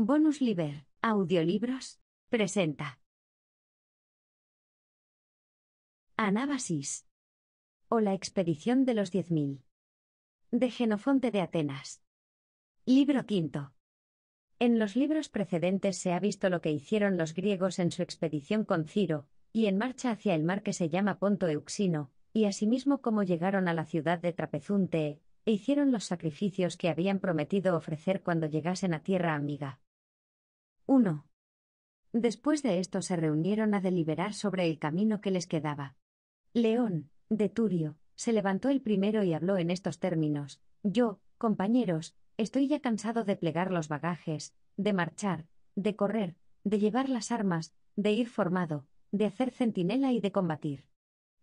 Bonus Liber, Audiolibros, presenta. Anábasis. O la expedición de los 10.000. De Genofonte de Atenas. Libro quinto. En los libros precedentes se ha visto lo que hicieron los griegos en su expedición con Ciro, y en marcha hacia el mar que se llama Ponto Euxino, y asimismo cómo llegaron a la ciudad de Trapezunte, e hicieron los sacrificios que habían prometido ofrecer cuando llegasen a tierra amiga. 1. Después de esto se reunieron a deliberar sobre el camino que les quedaba. León, de Turio, se levantó el primero y habló en estos términos. Yo, compañeros, estoy ya cansado de plegar los bagajes, de marchar, de correr, de llevar las armas, de ir formado, de hacer centinela y de combatir.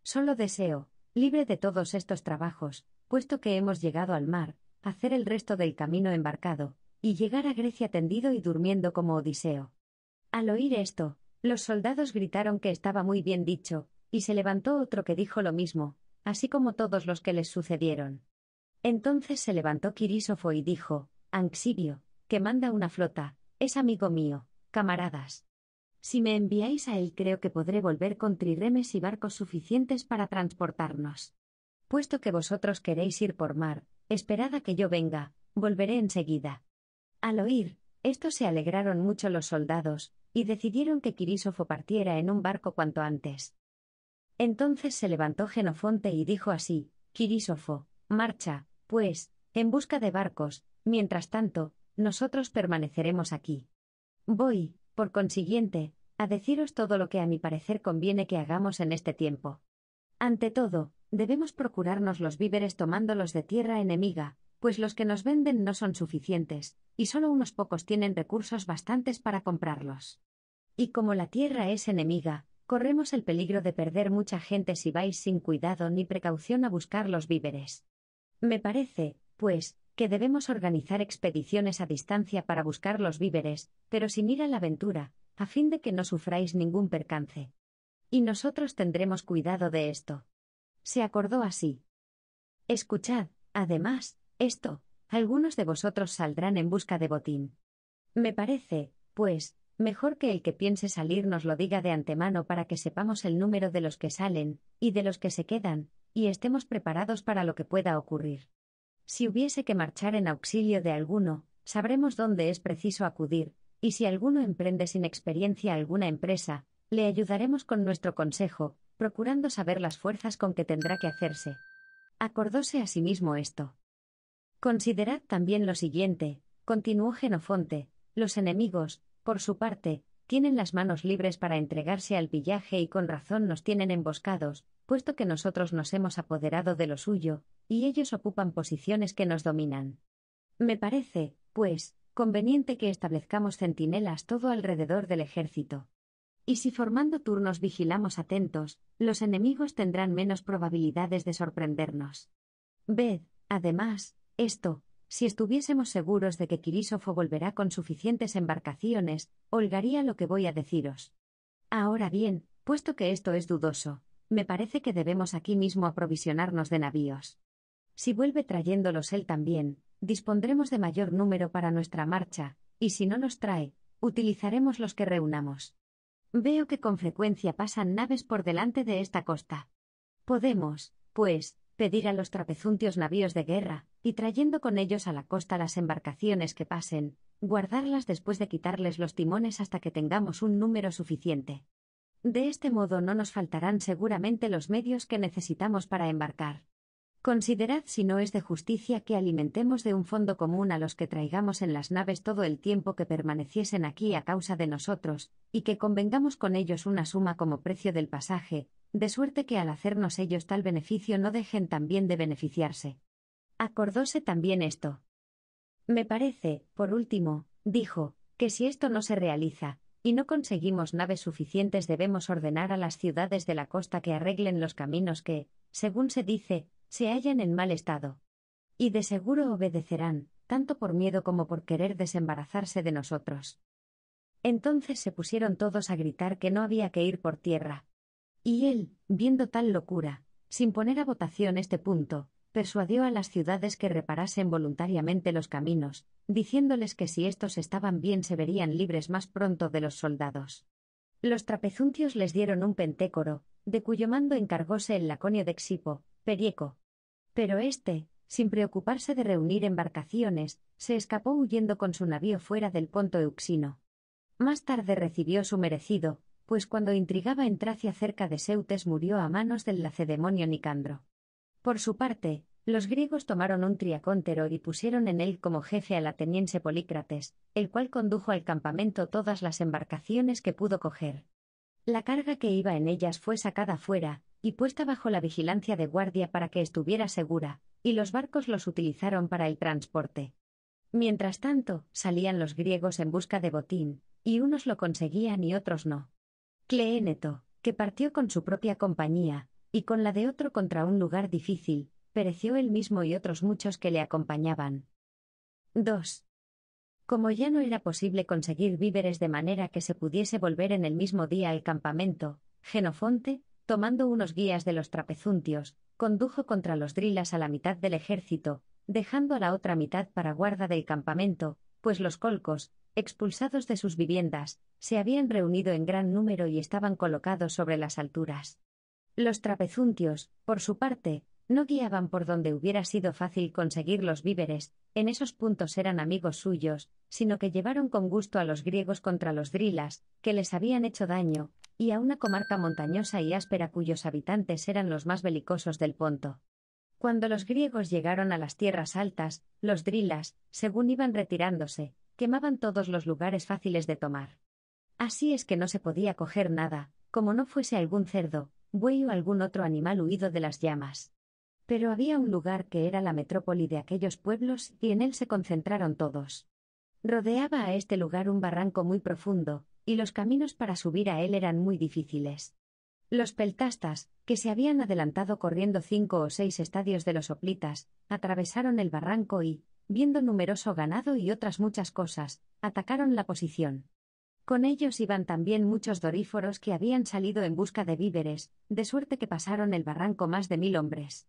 Solo deseo, libre de todos estos trabajos, puesto que hemos llegado al mar, hacer el resto del camino embarcado, y llegar a Grecia tendido y durmiendo como Odiseo. Al oír esto, los soldados gritaron que estaba muy bien dicho, y se levantó otro que dijo lo mismo, así como todos los que les sucedieron. Entonces se levantó Quirísofo y dijo, Anxibio, que manda una flota, es amigo mío, camaradas. Si me enviáis a él creo que podré volver con triremes y barcos suficientes para transportarnos. Puesto que vosotros queréis ir por mar, esperad a que yo venga, volveré enseguida. Al oír, esto, se alegraron mucho los soldados, y decidieron que Quirísofo partiera en un barco cuanto antes. Entonces se levantó Genofonte y dijo así, Quirísofo, marcha, pues, en busca de barcos, mientras tanto, nosotros permaneceremos aquí. Voy, por consiguiente, a deciros todo lo que a mi parecer conviene que hagamos en este tiempo. Ante todo, debemos procurarnos los víveres tomándolos de tierra enemiga, pues los que nos venden no son suficientes, y solo unos pocos tienen recursos bastantes para comprarlos. Y como la tierra es enemiga, corremos el peligro de perder mucha gente si vais sin cuidado ni precaución a buscar los víveres. Me parece, pues, que debemos organizar expediciones a distancia para buscar los víveres, pero sin ir a la aventura, a fin de que no sufráis ningún percance. Y nosotros tendremos cuidado de esto. Se acordó así. Escuchad, además, esto, algunos de vosotros saldrán en busca de botín. Me parece, pues, mejor que el que piense salir nos lo diga de antemano para que sepamos el número de los que salen, y de los que se quedan, y estemos preparados para lo que pueda ocurrir. Si hubiese que marchar en auxilio de alguno, sabremos dónde es preciso acudir, y si alguno emprende sin experiencia alguna empresa, le ayudaremos con nuestro consejo, procurando saber las fuerzas con que tendrá que hacerse. Acordóse asimismo sí esto. Considerad también lo siguiente, continuó Genofonte, los enemigos, por su parte, tienen las manos libres para entregarse al pillaje y con razón nos tienen emboscados, puesto que nosotros nos hemos apoderado de lo suyo, y ellos ocupan posiciones que nos dominan. Me parece, pues, conveniente que establezcamos centinelas todo alrededor del ejército. Y si formando turnos vigilamos atentos, los enemigos tendrán menos probabilidades de sorprendernos. Ved, además, esto, si estuviésemos seguros de que Quirísofo volverá con suficientes embarcaciones, holgaría lo que voy a deciros. Ahora bien, puesto que esto es dudoso, me parece que debemos aquí mismo aprovisionarnos de navíos. Si vuelve trayéndolos él también, dispondremos de mayor número para nuestra marcha, y si no nos trae, utilizaremos los que reunamos. Veo que con frecuencia pasan naves por delante de esta costa. Podemos, pues, pedir a los trapezuntios navíos de guerra, y trayendo con ellos a la costa las embarcaciones que pasen, guardarlas después de quitarles los timones hasta que tengamos un número suficiente. De este modo no nos faltarán seguramente los medios que necesitamos para embarcar. Considerad si no es de justicia que alimentemos de un fondo común a los que traigamos en las naves todo el tiempo que permaneciesen aquí a causa de nosotros, y que convengamos con ellos una suma como precio del pasaje, de suerte que al hacernos ellos tal beneficio no dejen también de beneficiarse. Acordóse también esto. Me parece, por último, dijo, que si esto no se realiza, y no conseguimos naves suficientes debemos ordenar a las ciudades de la costa que arreglen los caminos que, según se dice, se hallan en mal estado. Y de seguro obedecerán, tanto por miedo como por querer desembarazarse de nosotros. Entonces se pusieron todos a gritar que no había que ir por tierra, y él, viendo tal locura, sin poner a votación este punto, persuadió a las ciudades que reparasen voluntariamente los caminos, diciéndoles que si estos estaban bien se verían libres más pronto de los soldados. Los trapezuntios les dieron un pentécoro, de cuyo mando encargóse el laconio de Xipo, Perieco. Pero éste, sin preocuparse de reunir embarcaciones, se escapó huyendo con su navío fuera del Ponto Euxino. Más tarde recibió su merecido, pues cuando intrigaba en Tracia cerca de Seutes murió a manos del lacedemonio Nicandro. Por su parte, los griegos tomaron un triacóntero y pusieron en él como jefe al ateniense Polícrates, el cual condujo al campamento todas las embarcaciones que pudo coger. La carga que iba en ellas fue sacada fuera, y puesta bajo la vigilancia de guardia para que estuviera segura, y los barcos los utilizaron para el transporte. Mientras tanto, salían los griegos en busca de botín, y unos lo conseguían y otros no. Cleéneto, que partió con su propia compañía, y con la de otro contra un lugar difícil, pereció él mismo y otros muchos que le acompañaban. 2. Como ya no era posible conseguir víveres de manera que se pudiese volver en el mismo día al campamento, Genofonte, tomando unos guías de los trapezuntios, condujo contra los drilas a la mitad del ejército, dejando a la otra mitad para guarda del campamento, pues los colcos, expulsados de sus viviendas, se habían reunido en gran número y estaban colocados sobre las alturas. Los trapezuntios, por su parte, no guiaban por donde hubiera sido fácil conseguir los víveres, en esos puntos eran amigos suyos, sino que llevaron con gusto a los griegos contra los drilas, que les habían hecho daño, y a una comarca montañosa y áspera cuyos habitantes eran los más belicosos del Ponto. Cuando los griegos llegaron a las tierras altas, los drilas, según iban retirándose, quemaban todos los lugares fáciles de tomar. Así es que no se podía coger nada, como no fuese algún cerdo, buey o algún otro animal huido de las llamas. Pero había un lugar que era la metrópoli de aquellos pueblos y en él se concentraron todos. Rodeaba a este lugar un barranco muy profundo, y los caminos para subir a él eran muy difíciles. Los peltastas, que se habían adelantado corriendo cinco o seis estadios de los oplitas, atravesaron el barranco y, viendo numeroso ganado y otras muchas cosas, atacaron la posición. Con ellos iban también muchos doríforos que habían salido en busca de víveres, de suerte que pasaron el barranco más de mil hombres.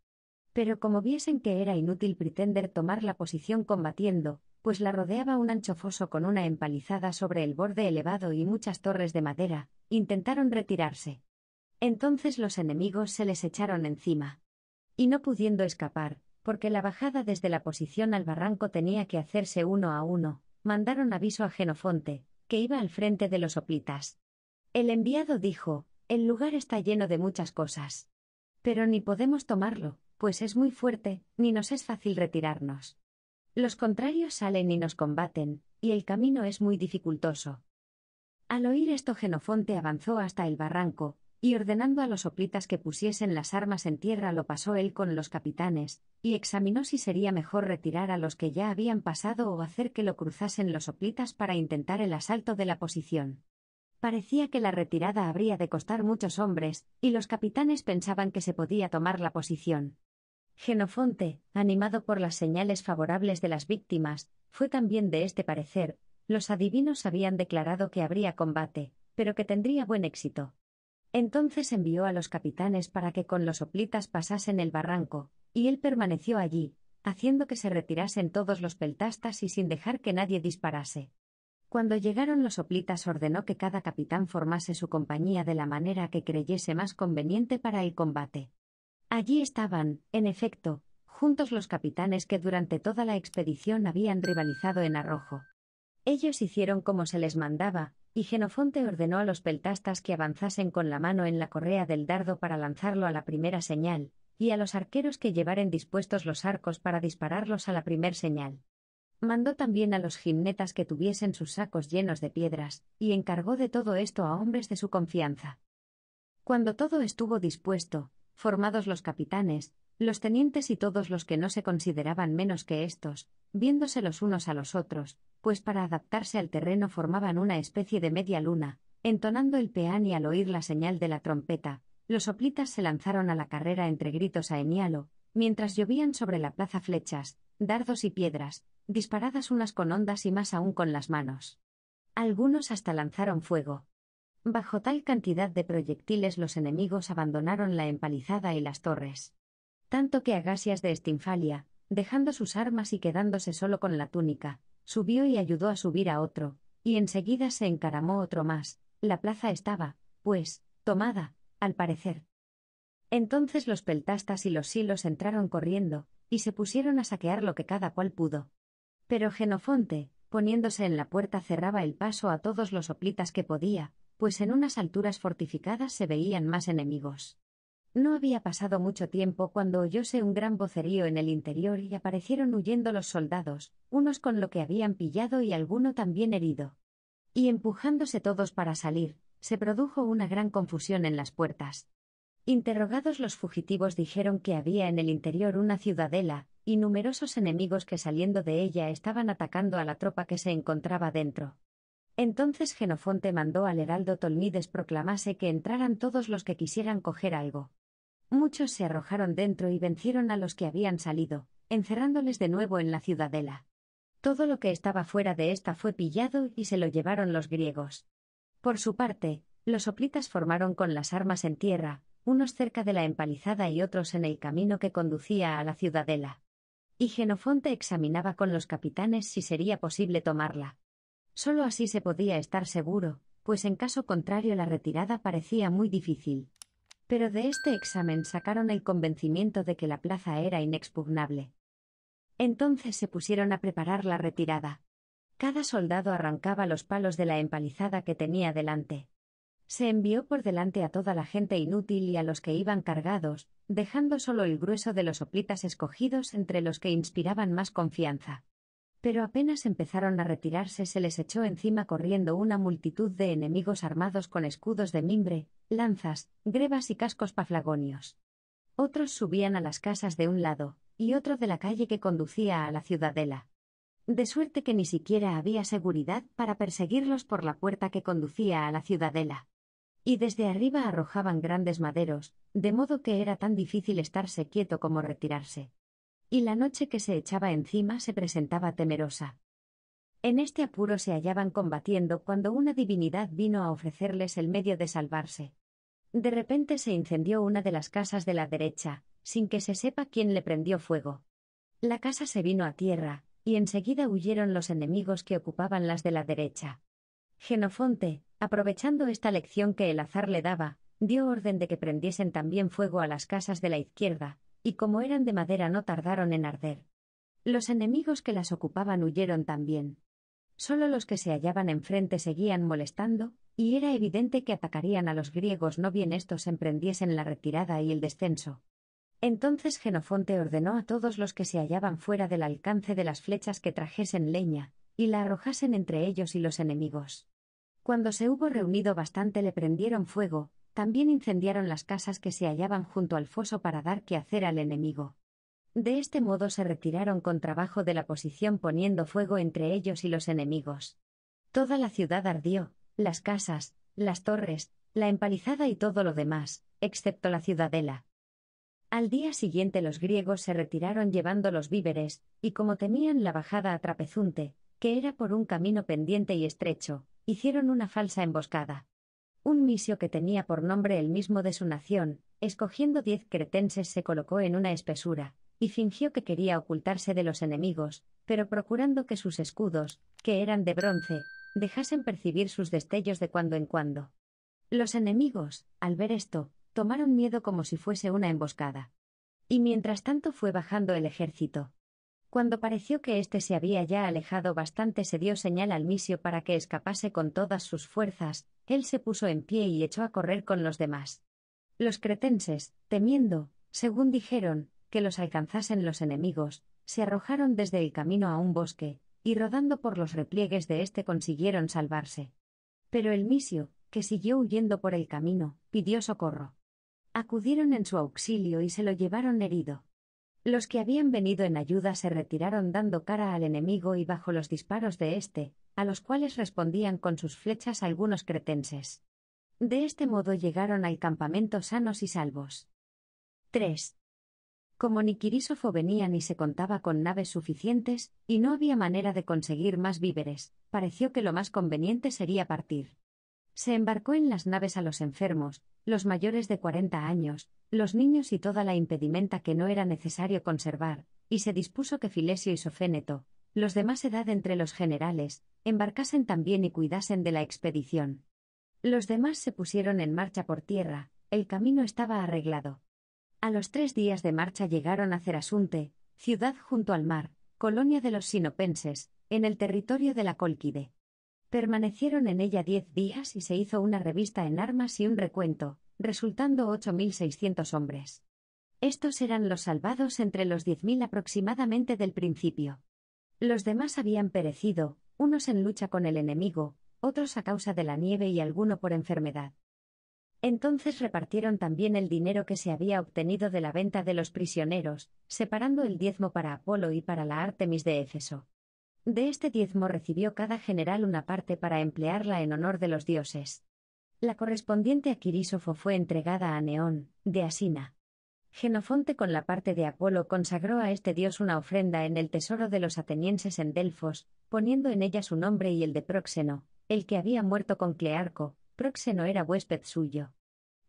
Pero como viesen que era inútil pretender tomar la posición combatiendo, pues la rodeaba un ancho foso con una empalizada sobre el borde elevado y muchas torres de madera, intentaron retirarse. Entonces los enemigos se les echaron encima. Y no pudiendo escapar, porque la bajada desde la posición al barranco tenía que hacerse uno a uno, mandaron aviso a Genofonte, que iba al frente de los hoplitas. El enviado dijo, el lugar está lleno de muchas cosas. Pero ni podemos tomarlo, pues es muy fuerte, ni nos es fácil retirarnos. Los contrarios salen y nos combaten, y el camino es muy dificultoso. Al oír esto Genofonte avanzó hasta el barranco, y ordenando a los hoplitas que pusiesen las armas en tierra lo pasó él con los capitanes, y examinó si sería mejor retirar a los que ya habían pasado o hacer que lo cruzasen los hoplitas para intentar el asalto de la posición. Parecía que la retirada habría de costar muchos hombres, y los capitanes pensaban que se podía tomar la posición. Genofonte, animado por las señales favorables de las víctimas, fue también de este parecer, los adivinos habían declarado que habría combate, pero que tendría buen éxito. Entonces envió a los capitanes para que con los soplitas pasasen el barranco, y él permaneció allí, haciendo que se retirasen todos los peltastas y sin dejar que nadie disparase. Cuando llegaron los soplitas ordenó que cada capitán formase su compañía de la manera que creyese más conveniente para el combate. Allí estaban, en efecto, juntos los capitanes que durante toda la expedición habían rivalizado en arrojo. Ellos hicieron como se les mandaba, y Genofonte ordenó a los peltastas que avanzasen con la mano en la correa del dardo para lanzarlo a la primera señal, y a los arqueros que llevaren dispuestos los arcos para dispararlos a la primer señal. Mandó también a los gimnetas que tuviesen sus sacos llenos de piedras, y encargó de todo esto a hombres de su confianza. Cuando todo estuvo dispuesto, formados los capitanes, los tenientes y todos los que no se consideraban menos que estos, viéndose los unos a los otros, pues para adaptarse al terreno formaban una especie de media luna, entonando el peán y al oír la señal de la trompeta, los soplitas se lanzaron a la carrera entre gritos a Enialo, mientras llovían sobre la plaza flechas, dardos y piedras, disparadas unas con ondas y más aún con las manos. Algunos hasta lanzaron fuego. Bajo tal cantidad de proyectiles los enemigos abandonaron la empalizada y las torres tanto que Agasias de Estinfalia, dejando sus armas y quedándose solo con la túnica, subió y ayudó a subir a otro, y enseguida se encaramó otro más, la plaza estaba, pues, tomada, al parecer. Entonces los peltastas y los silos entraron corriendo, y se pusieron a saquear lo que cada cual pudo. Pero Genofonte, poniéndose en la puerta, cerraba el paso a todos los soplitas que podía, pues en unas alturas fortificadas se veían más enemigos. No había pasado mucho tiempo cuando oyóse un gran vocerío en el interior y aparecieron huyendo los soldados, unos con lo que habían pillado y alguno también herido. Y empujándose todos para salir, se produjo una gran confusión en las puertas. Interrogados los fugitivos dijeron que había en el interior una ciudadela, y numerosos enemigos que saliendo de ella estaban atacando a la tropa que se encontraba dentro. Entonces Genofonte mandó al heraldo Tolmides proclamase que entraran todos los que quisieran coger algo. Muchos se arrojaron dentro y vencieron a los que habían salido, encerrándoles de nuevo en la ciudadela. Todo lo que estaba fuera de esta fue pillado y se lo llevaron los griegos. Por su parte, los hoplitas formaron con las armas en tierra, unos cerca de la empalizada y otros en el camino que conducía a la ciudadela. Y Genofonte examinaba con los capitanes si sería posible tomarla. Solo así se podía estar seguro, pues en caso contrario la retirada parecía muy difícil pero de este examen sacaron el convencimiento de que la plaza era inexpugnable. Entonces se pusieron a preparar la retirada. Cada soldado arrancaba los palos de la empalizada que tenía delante. Se envió por delante a toda la gente inútil y a los que iban cargados, dejando solo el grueso de los soplitas escogidos entre los que inspiraban más confianza. Pero apenas empezaron a retirarse se les echó encima corriendo una multitud de enemigos armados con escudos de mimbre, lanzas, grebas y cascos paflagonios. Otros subían a las casas de un lado, y otro de la calle que conducía a la ciudadela. De suerte que ni siquiera había seguridad para perseguirlos por la puerta que conducía a la ciudadela. Y desde arriba arrojaban grandes maderos, de modo que era tan difícil estarse quieto como retirarse y la noche que se echaba encima se presentaba temerosa. En este apuro se hallaban combatiendo cuando una divinidad vino a ofrecerles el medio de salvarse. De repente se incendió una de las casas de la derecha, sin que se sepa quién le prendió fuego. La casa se vino a tierra, y enseguida huyeron los enemigos que ocupaban las de la derecha. Genofonte, aprovechando esta lección que el azar le daba, dio orden de que prendiesen también fuego a las casas de la izquierda, y como eran de madera no tardaron en arder. Los enemigos que las ocupaban huyeron también. Solo los que se hallaban enfrente seguían molestando, y era evidente que atacarían a los griegos no bien estos emprendiesen la retirada y el descenso. Entonces Jenofonte ordenó a todos los que se hallaban fuera del alcance de las flechas que trajesen leña, y la arrojasen entre ellos y los enemigos. Cuando se hubo reunido bastante le prendieron fuego, también incendiaron las casas que se hallaban junto al foso para dar que hacer al enemigo. De este modo se retiraron con trabajo de la posición poniendo fuego entre ellos y los enemigos. Toda la ciudad ardió, las casas, las torres, la empalizada y todo lo demás, excepto la ciudadela. Al día siguiente los griegos se retiraron llevando los víveres, y como temían la bajada a Trapezunte, que era por un camino pendiente y estrecho, hicieron una falsa emboscada un misio que tenía por nombre el mismo de su nación, escogiendo diez cretenses se colocó en una espesura, y fingió que quería ocultarse de los enemigos, pero procurando que sus escudos, que eran de bronce, dejasen percibir sus destellos de cuando en cuando. Los enemigos, al ver esto, tomaron miedo como si fuese una emboscada. Y mientras tanto fue bajando el ejército, cuando pareció que éste se había ya alejado bastante se dio señal al misio para que escapase con todas sus fuerzas, él se puso en pie y echó a correr con los demás. Los cretenses, temiendo, según dijeron, que los alcanzasen los enemigos, se arrojaron desde el camino a un bosque, y rodando por los repliegues de éste consiguieron salvarse. Pero el misio, que siguió huyendo por el camino, pidió socorro. Acudieron en su auxilio y se lo llevaron herido. Los que habían venido en ayuda se retiraron dando cara al enemigo y bajo los disparos de éste, a los cuales respondían con sus flechas algunos cretenses. De este modo llegaron al campamento sanos y salvos. 3. Como ni Quirísofo venía ni se contaba con naves suficientes, y no había manera de conseguir más víveres, pareció que lo más conveniente sería partir. Se embarcó en las naves a los enfermos, los mayores de 40 años, los niños y toda la impedimenta que no era necesario conservar, y se dispuso que Filesio y Soféneto, los de más edad entre los generales, embarcasen también y cuidasen de la expedición. Los demás se pusieron en marcha por tierra, el camino estaba arreglado. A los tres días de marcha llegaron a Cerasunte, ciudad junto al mar, colonia de los sinopenses, en el territorio de la Colquide. Permanecieron en ella diez días y se hizo una revista en armas y un recuento, resultando 8.600 hombres. Estos eran los salvados entre los 10.000 aproximadamente del principio. Los demás habían perecido, unos en lucha con el enemigo, otros a causa de la nieve y alguno por enfermedad. Entonces repartieron también el dinero que se había obtenido de la venta de los prisioneros, separando el diezmo para Apolo y para la Artemis de Éfeso. De este diezmo recibió cada general una parte para emplearla en honor de los dioses. La correspondiente a Quirísofo fue entregada a Neón, de Asina. Genofonte con la parte de Apolo consagró a este dios una ofrenda en el tesoro de los atenienses en Delfos, poniendo en ella su nombre y el de Próxeno, el que había muerto con Clearco, Próxeno era huésped suyo.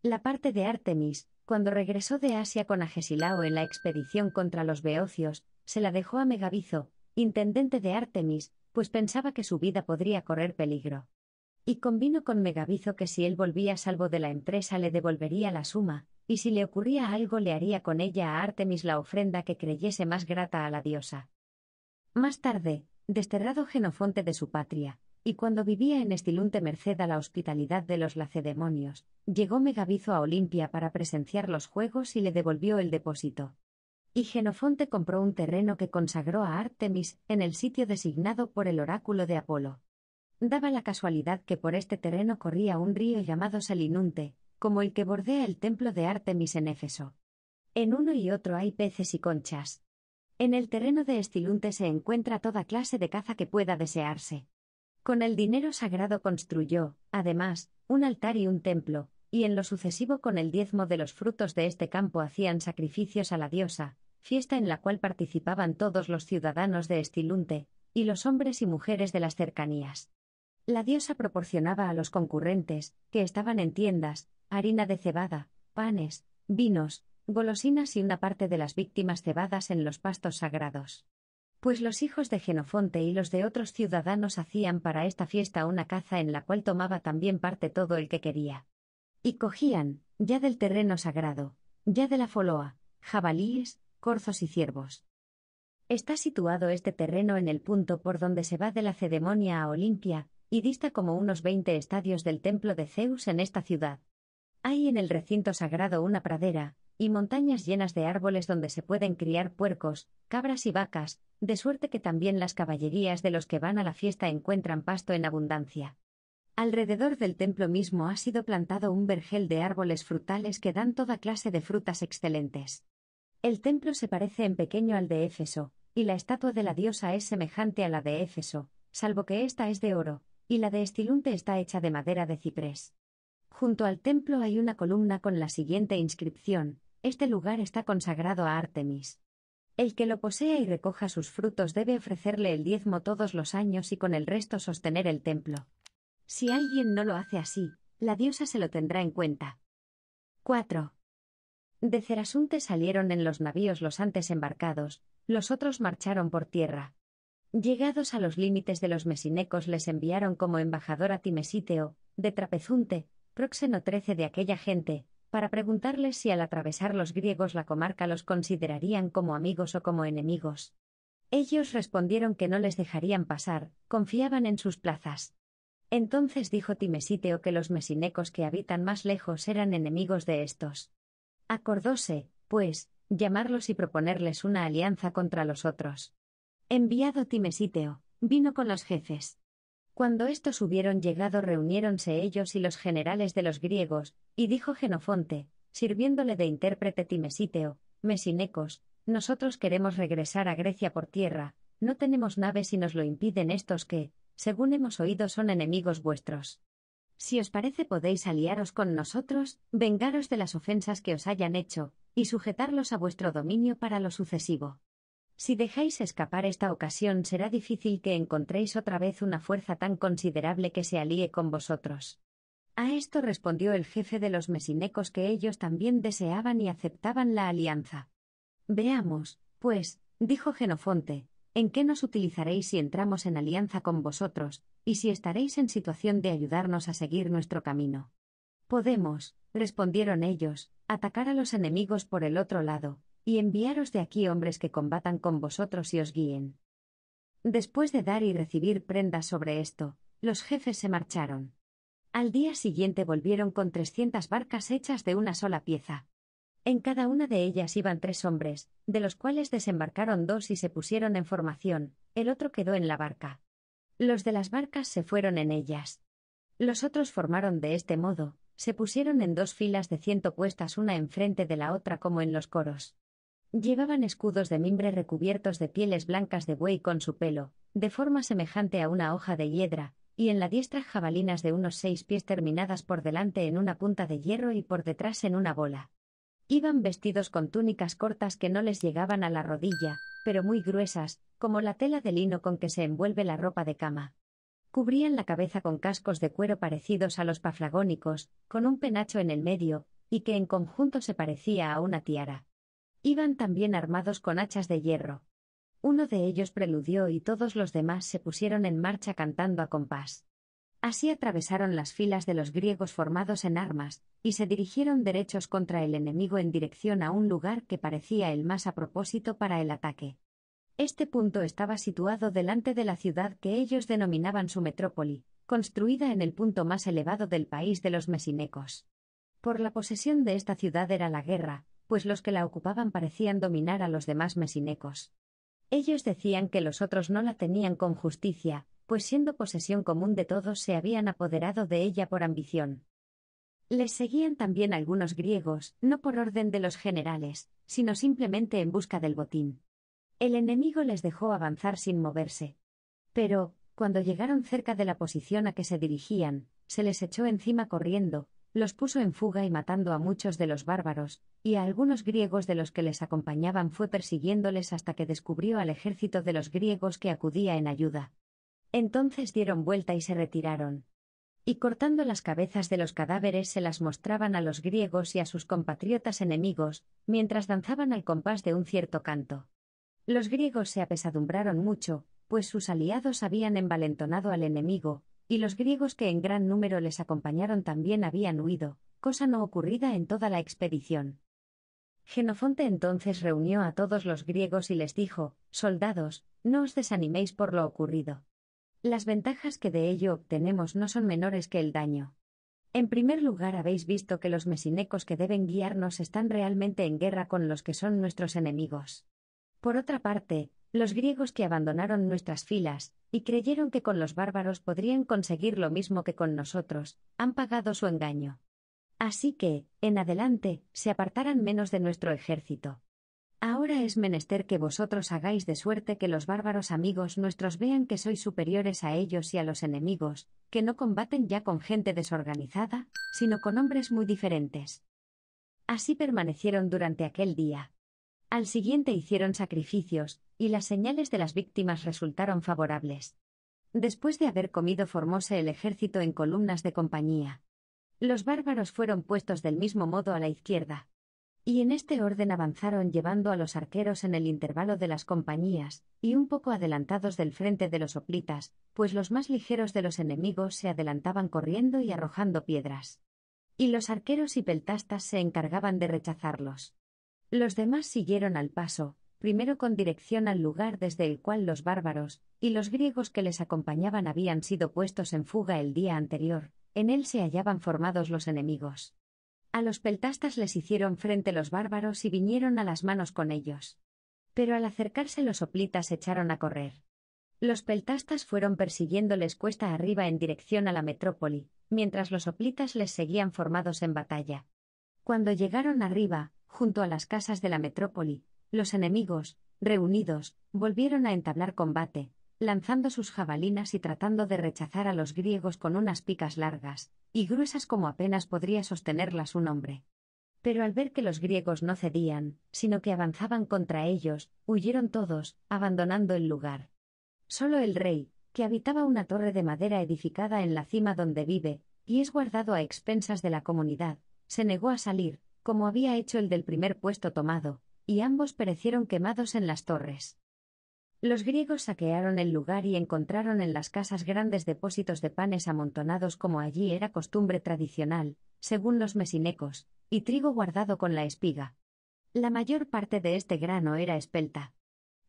La parte de Artemis, cuando regresó de Asia con Agesilao en la expedición contra los Beocios, se la dejó a Megabizo, intendente de Artemis, pues pensaba que su vida podría correr peligro. Y convino con Megabizo que si él volvía salvo de la empresa le devolvería la suma, y si le ocurría algo le haría con ella a Artemis la ofrenda que creyese más grata a la diosa. Más tarde, desterrado Genofonte de su patria, y cuando vivía en Estilunte merced a la hospitalidad de los lacedemonios, llegó Megabizo a Olimpia para presenciar los juegos y le devolvió el depósito y Genofonte compró un terreno que consagró a Artemis, en el sitio designado por el oráculo de Apolo. Daba la casualidad que por este terreno corría un río llamado Salinunte, como el que bordea el templo de Artemis en Éfeso. En uno y otro hay peces y conchas. En el terreno de Estilunte se encuentra toda clase de caza que pueda desearse. Con el dinero sagrado construyó, además, un altar y un templo, y en lo sucesivo con el diezmo de los frutos de este campo hacían sacrificios a la diosa, fiesta en la cual participaban todos los ciudadanos de Estilunte, y los hombres y mujeres de las cercanías. La diosa proporcionaba a los concurrentes, que estaban en tiendas, harina de cebada, panes, vinos, golosinas y una parte de las víctimas cebadas en los pastos sagrados. Pues los hijos de Genofonte y los de otros ciudadanos hacían para esta fiesta una caza en la cual tomaba también parte todo el que quería. Y cogían, ya del terreno sagrado, ya de la foloa, jabalíes, corzos y ciervos. Está situado este terreno en el punto por donde se va de la Cedemonia a Olimpia, y dista como unos 20 estadios del templo de Zeus en esta ciudad. Hay en el recinto sagrado una pradera, y montañas llenas de árboles donde se pueden criar puercos, cabras y vacas, de suerte que también las caballerías de los que van a la fiesta encuentran pasto en abundancia. Alrededor del templo mismo ha sido plantado un vergel de árboles frutales que dan toda clase de frutas excelentes. El templo se parece en pequeño al de Éfeso, y la estatua de la diosa es semejante a la de Éfeso, salvo que esta es de oro, y la de Estilunte está hecha de madera de ciprés. Junto al templo hay una columna con la siguiente inscripción, este lugar está consagrado a Artemis. El que lo posea y recoja sus frutos debe ofrecerle el diezmo todos los años y con el resto sostener el templo. Si alguien no lo hace así, la diosa se lo tendrá en cuenta. 4. De Cerasunte salieron en los navíos los antes embarcados, los otros marcharon por tierra. Llegados a los límites de los mesinecos les enviaron como embajador a Timesiteo, de Trapezunte, próxeno trece de aquella gente, para preguntarles si al atravesar los griegos la comarca los considerarían como amigos o como enemigos. Ellos respondieron que no les dejarían pasar, confiaban en sus plazas. Entonces dijo Timesiteo que los mesinecos que habitan más lejos eran enemigos de estos. Acordóse, pues, llamarlos y proponerles una alianza contra los otros. Enviado Timesíteo, vino con los jefes. Cuando estos hubieron llegado reuniéronse ellos y los generales de los griegos, y dijo Genofonte, sirviéndole de intérprete Timesíteo, Mesinecos, nosotros queremos regresar a Grecia por tierra, no tenemos naves y nos lo impiden estos que, según hemos oído, son enemigos vuestros. Si os parece podéis aliaros con nosotros, vengaros de las ofensas que os hayan hecho, y sujetarlos a vuestro dominio para lo sucesivo. Si dejáis escapar esta ocasión será difícil que encontréis otra vez una fuerza tan considerable que se alíe con vosotros. A esto respondió el jefe de los mesinecos que ellos también deseaban y aceptaban la alianza. Veamos, pues, dijo Genofonte, en qué nos utilizaréis si entramos en alianza con vosotros, y si estaréis en situación de ayudarnos a seguir nuestro camino. Podemos, respondieron ellos, atacar a los enemigos por el otro lado, y enviaros de aquí hombres que combatan con vosotros y os guíen. Después de dar y recibir prendas sobre esto, los jefes se marcharon. Al día siguiente volvieron con 300 barcas hechas de una sola pieza. En cada una de ellas iban tres hombres, de los cuales desembarcaron dos y se pusieron en formación, el otro quedó en la barca. Los de las barcas se fueron en ellas. Los otros formaron de este modo, se pusieron en dos filas de ciento puestas una enfrente de la otra como en los coros. Llevaban escudos de mimbre recubiertos de pieles blancas de buey con su pelo, de forma semejante a una hoja de hiedra, y en la diestra jabalinas de unos seis pies terminadas por delante en una punta de hierro y por detrás en una bola. Iban vestidos con túnicas cortas que no les llegaban a la rodilla, pero muy gruesas, como la tela de lino con que se envuelve la ropa de cama. Cubrían la cabeza con cascos de cuero parecidos a los paflagónicos, con un penacho en el medio, y que en conjunto se parecía a una tiara. Iban también armados con hachas de hierro. Uno de ellos preludió y todos los demás se pusieron en marcha cantando a compás. Así atravesaron las filas de los griegos formados en armas, y se dirigieron derechos contra el enemigo en dirección a un lugar que parecía el más a propósito para el ataque. Este punto estaba situado delante de la ciudad que ellos denominaban su metrópoli, construida en el punto más elevado del país de los mesinecos. Por la posesión de esta ciudad era la guerra, pues los que la ocupaban parecían dominar a los demás mesinecos. Ellos decían que los otros no la tenían con justicia, pues siendo posesión común de todos se habían apoderado de ella por ambición. Les seguían también algunos griegos, no por orden de los generales, sino simplemente en busca del botín. El enemigo les dejó avanzar sin moverse. Pero, cuando llegaron cerca de la posición a que se dirigían, se les echó encima corriendo, los puso en fuga y matando a muchos de los bárbaros, y a algunos griegos de los que les acompañaban fue persiguiéndoles hasta que descubrió al ejército de los griegos que acudía en ayuda. Entonces dieron vuelta y se retiraron. Y cortando las cabezas de los cadáveres se las mostraban a los griegos y a sus compatriotas enemigos, mientras danzaban al compás de un cierto canto. Los griegos se apesadumbraron mucho, pues sus aliados habían envalentonado al enemigo, y los griegos que en gran número les acompañaron también habían huido, cosa no ocurrida en toda la expedición. Jenofonte entonces reunió a todos los griegos y les dijo, Soldados, no os desaniméis por lo ocurrido. Las ventajas que de ello obtenemos no son menores que el daño. En primer lugar, habéis visto que los mesinecos que deben guiarnos están realmente en guerra con los que son nuestros enemigos. Por otra parte, los griegos que abandonaron nuestras filas, y creyeron que con los bárbaros podrían conseguir lo mismo que con nosotros, han pagado su engaño. Así que, en adelante, se apartarán menos de nuestro ejército. Ahora es menester que vosotros hagáis de suerte que los bárbaros amigos nuestros vean que sois superiores a ellos y a los enemigos, que no combaten ya con gente desorganizada, sino con hombres muy diferentes. Así permanecieron durante aquel día. Al siguiente hicieron sacrificios, y las señales de las víctimas resultaron favorables. Después de haber comido formóse el ejército en columnas de compañía. Los bárbaros fueron puestos del mismo modo a la izquierda y en este orden avanzaron llevando a los arqueros en el intervalo de las compañías, y un poco adelantados del frente de los hoplitas, pues los más ligeros de los enemigos se adelantaban corriendo y arrojando piedras. Y los arqueros y peltastas se encargaban de rechazarlos. Los demás siguieron al paso, primero con dirección al lugar desde el cual los bárbaros y los griegos que les acompañaban habían sido puestos en fuga el día anterior, en él se hallaban formados los enemigos. A los peltastas les hicieron frente los bárbaros y vinieron a las manos con ellos. Pero al acercarse los hoplitas echaron a correr. Los peltastas fueron persiguiéndoles cuesta arriba en dirección a la metrópoli, mientras los hoplitas les seguían formados en batalla. Cuando llegaron arriba, junto a las casas de la metrópoli, los enemigos, reunidos, volvieron a entablar combate, lanzando sus jabalinas y tratando de rechazar a los griegos con unas picas largas, y gruesas como apenas podría sostenerlas un hombre. Pero al ver que los griegos no cedían, sino que avanzaban contra ellos, huyeron todos, abandonando el lugar. Solo el rey, que habitaba una torre de madera edificada en la cima donde vive, y es guardado a expensas de la comunidad, se negó a salir, como había hecho el del primer puesto tomado, y ambos perecieron quemados en las torres. Los griegos saquearon el lugar y encontraron en las casas grandes depósitos de panes amontonados como allí era costumbre tradicional, según los mesinecos, y trigo guardado con la espiga. La mayor parte de este grano era espelta.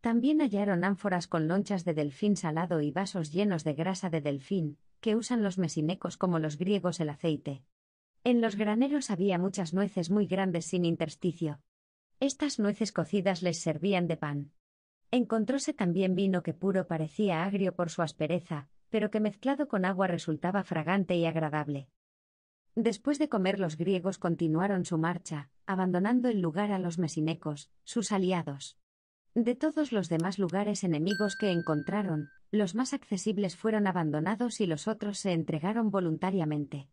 También hallaron ánforas con lonchas de delfín salado y vasos llenos de grasa de delfín, que usan los mesinecos como los griegos el aceite. En los graneros había muchas nueces muy grandes sin intersticio. Estas nueces cocidas les servían de pan. Encontróse también vino que puro parecía agrio por su aspereza, pero que mezclado con agua resultaba fragante y agradable. Después de comer los griegos continuaron su marcha, abandonando el lugar a los mesinecos, sus aliados. De todos los demás lugares enemigos que encontraron, los más accesibles fueron abandonados y los otros se entregaron voluntariamente.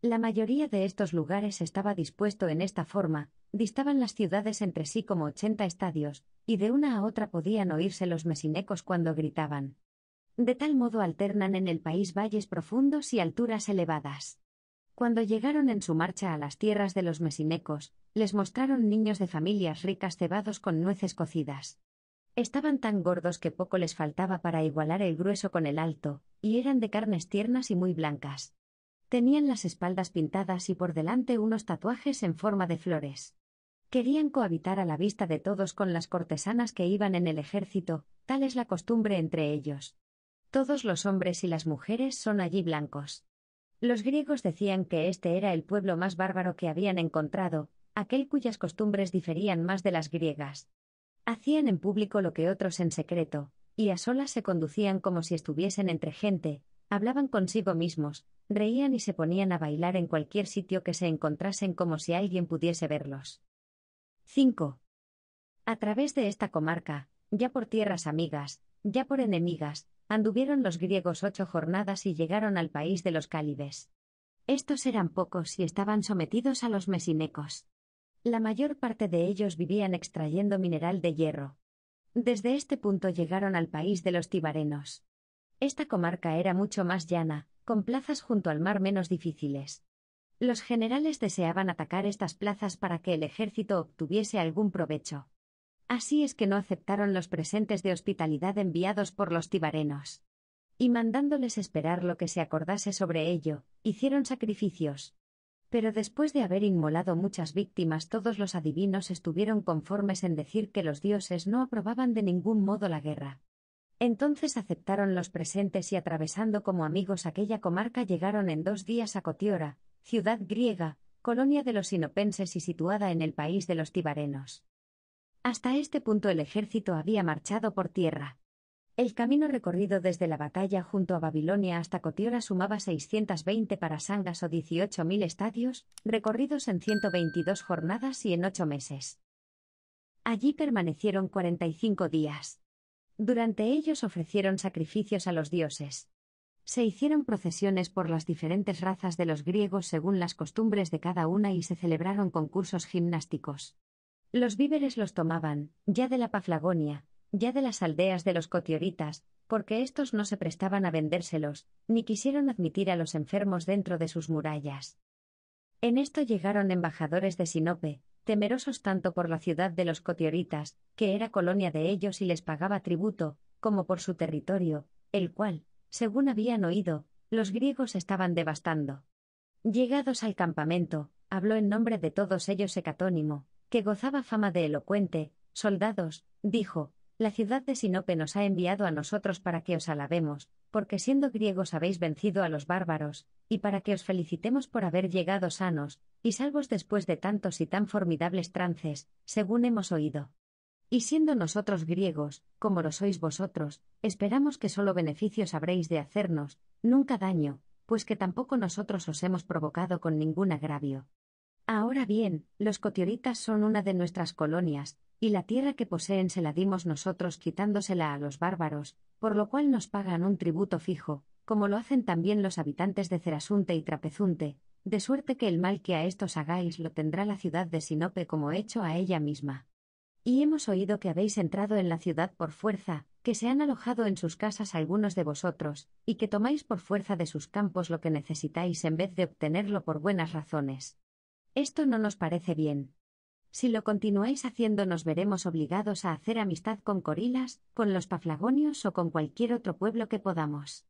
La mayoría de estos lugares estaba dispuesto en esta forma, Distaban las ciudades entre sí como ochenta estadios, y de una a otra podían oírse los mesinecos cuando gritaban. De tal modo alternan en el país valles profundos y alturas elevadas. Cuando llegaron en su marcha a las tierras de los mesinecos, les mostraron niños de familias ricas cebados con nueces cocidas. Estaban tan gordos que poco les faltaba para igualar el grueso con el alto, y eran de carnes tiernas y muy blancas. Tenían las espaldas pintadas y por delante unos tatuajes en forma de flores. Querían cohabitar a la vista de todos con las cortesanas que iban en el ejército, tal es la costumbre entre ellos. Todos los hombres y las mujeres son allí blancos. Los griegos decían que este era el pueblo más bárbaro que habían encontrado, aquel cuyas costumbres diferían más de las griegas. Hacían en público lo que otros en secreto, y a solas se conducían como si estuviesen entre gente, hablaban consigo mismos, reían y se ponían a bailar en cualquier sitio que se encontrasen como si alguien pudiese verlos. 5. A través de esta comarca, ya por tierras amigas, ya por enemigas, anduvieron los griegos ocho jornadas y llegaron al país de los Cálides. Estos eran pocos y estaban sometidos a los mesinecos. La mayor parte de ellos vivían extrayendo mineral de hierro. Desde este punto llegaron al país de los tibarenos. Esta comarca era mucho más llana, con plazas junto al mar menos difíciles. Los generales deseaban atacar estas plazas para que el ejército obtuviese algún provecho. Así es que no aceptaron los presentes de hospitalidad enviados por los tibarenos. Y mandándoles esperar lo que se acordase sobre ello, hicieron sacrificios. Pero después de haber inmolado muchas víctimas, todos los adivinos estuvieron conformes en decir que los dioses no aprobaban de ningún modo la guerra. Entonces aceptaron los presentes y atravesando como amigos aquella comarca llegaron en dos días a Cotiora, ciudad griega, colonia de los sinopenses y situada en el país de los tibarenos. Hasta este punto el ejército había marchado por tierra. El camino recorrido desde la batalla junto a Babilonia hasta Cotiora sumaba 620 parasangas o 18.000 estadios, recorridos en 122 jornadas y en 8 meses. Allí permanecieron 45 días. Durante ellos ofrecieron sacrificios a los dioses. Se hicieron procesiones por las diferentes razas de los griegos según las costumbres de cada una y se celebraron concursos gimnásticos. Los víveres los tomaban, ya de la Paflagonia, ya de las aldeas de los cotioritas, porque estos no se prestaban a vendérselos, ni quisieron admitir a los enfermos dentro de sus murallas. En esto llegaron embajadores de Sinope, temerosos tanto por la ciudad de los cotioritas, que era colonia de ellos y les pagaba tributo, como por su territorio, el cual, según habían oído, los griegos estaban devastando. Llegados al campamento, habló en nombre de todos ellos Hecatónimo, que gozaba fama de elocuente, soldados, dijo, la ciudad de Sinope nos ha enviado a nosotros para que os alabemos, porque siendo griegos habéis vencido a los bárbaros, y para que os felicitemos por haber llegado sanos y salvos después de tantos y tan formidables trances, según hemos oído. Y siendo nosotros griegos, como lo sois vosotros, esperamos que solo beneficios habréis de hacernos, nunca daño, pues que tampoco nosotros os hemos provocado con ningún agravio. Ahora bien, los cotioritas son una de nuestras colonias, y la tierra que poseen se la dimos nosotros quitándosela a los bárbaros, por lo cual nos pagan un tributo fijo, como lo hacen también los habitantes de Cerasunte y Trapezunte, de suerte que el mal que a estos hagáis lo tendrá la ciudad de Sinope como hecho a ella misma. Y hemos oído que habéis entrado en la ciudad por fuerza, que se han alojado en sus casas algunos de vosotros, y que tomáis por fuerza de sus campos lo que necesitáis en vez de obtenerlo por buenas razones. Esto no nos parece bien. Si lo continuáis haciendo nos veremos obligados a hacer amistad con Corilas, con los Paflagonios o con cualquier otro pueblo que podamos.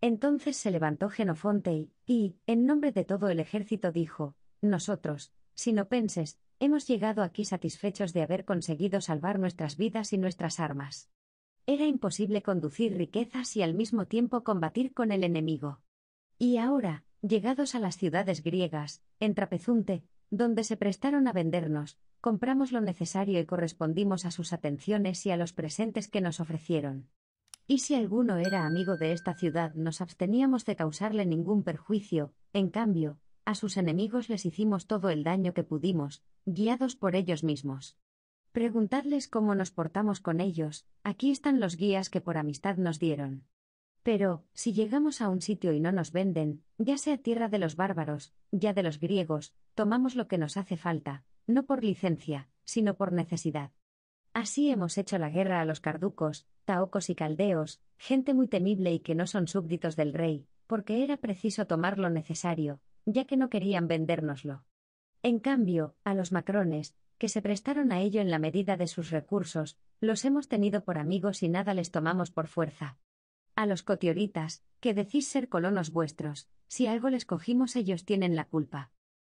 Entonces se levantó Genofonte y, en nombre de todo el ejército, dijo, Nosotros, si no penses, Hemos llegado aquí satisfechos de haber conseguido salvar nuestras vidas y nuestras armas. Era imposible conducir riquezas y al mismo tiempo combatir con el enemigo. Y ahora, llegados a las ciudades griegas, en Trapezunte, donde se prestaron a vendernos, compramos lo necesario y correspondimos a sus atenciones y a los presentes que nos ofrecieron. Y si alguno era amigo de esta ciudad, nos absteníamos de causarle ningún perjuicio, en cambio, a sus enemigos les hicimos todo el daño que pudimos, guiados por ellos mismos. Preguntadles cómo nos portamos con ellos, aquí están los guías que por amistad nos dieron. Pero, si llegamos a un sitio y no nos venden, ya sea tierra de los bárbaros, ya de los griegos, tomamos lo que nos hace falta, no por licencia, sino por necesidad. Así hemos hecho la guerra a los carducos, taocos y caldeos, gente muy temible y que no son súbditos del rey, porque era preciso tomar lo necesario, ya que no querían vendérnoslo. En cambio, a los macrones, que se prestaron a ello en la medida de sus recursos, los hemos tenido por amigos y nada les tomamos por fuerza. A los cotioritas, que decís ser colonos vuestros, si algo les cogimos ellos tienen la culpa.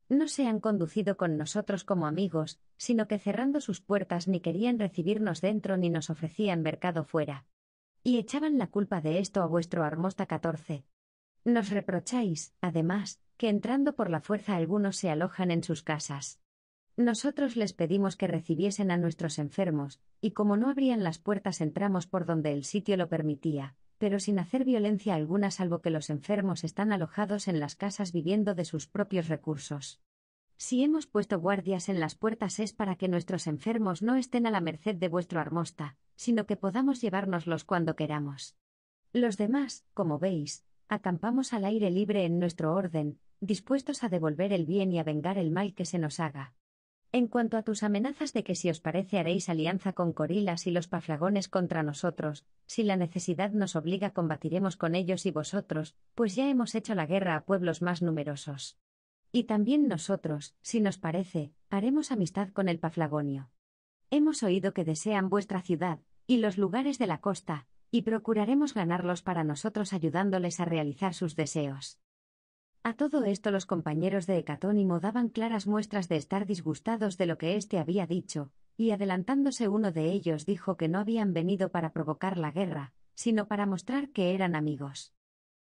No se han conducido con nosotros como amigos, sino que cerrando sus puertas ni querían recibirnos dentro ni nos ofrecían mercado fuera. Y echaban la culpa de esto a vuestro Armosta 14. Nos reprocháis, además, que entrando por la fuerza algunos se alojan en sus casas. Nosotros les pedimos que recibiesen a nuestros enfermos, y como no abrían las puertas entramos por donde el sitio lo permitía, pero sin hacer violencia alguna salvo que los enfermos están alojados en las casas viviendo de sus propios recursos. Si hemos puesto guardias en las puertas es para que nuestros enfermos no estén a la merced de vuestro armosta, sino que podamos llevárnoslos cuando queramos. Los demás, como veis, acampamos al aire libre en nuestro orden, dispuestos a devolver el bien y a vengar el mal que se nos haga. En cuanto a tus amenazas de que si os parece haréis alianza con Corilas y los paflagones contra nosotros, si la necesidad nos obliga combatiremos con ellos y vosotros, pues ya hemos hecho la guerra a pueblos más numerosos. Y también nosotros, si nos parece, haremos amistad con el paflagonio. Hemos oído que desean vuestra ciudad, y los lugares de la costa, y procuraremos ganarlos para nosotros ayudándoles a realizar sus deseos. A todo esto los compañeros de Hecatónimo daban claras muestras de estar disgustados de lo que éste había dicho, y adelantándose uno de ellos dijo que no habían venido para provocar la guerra, sino para mostrar que eran amigos.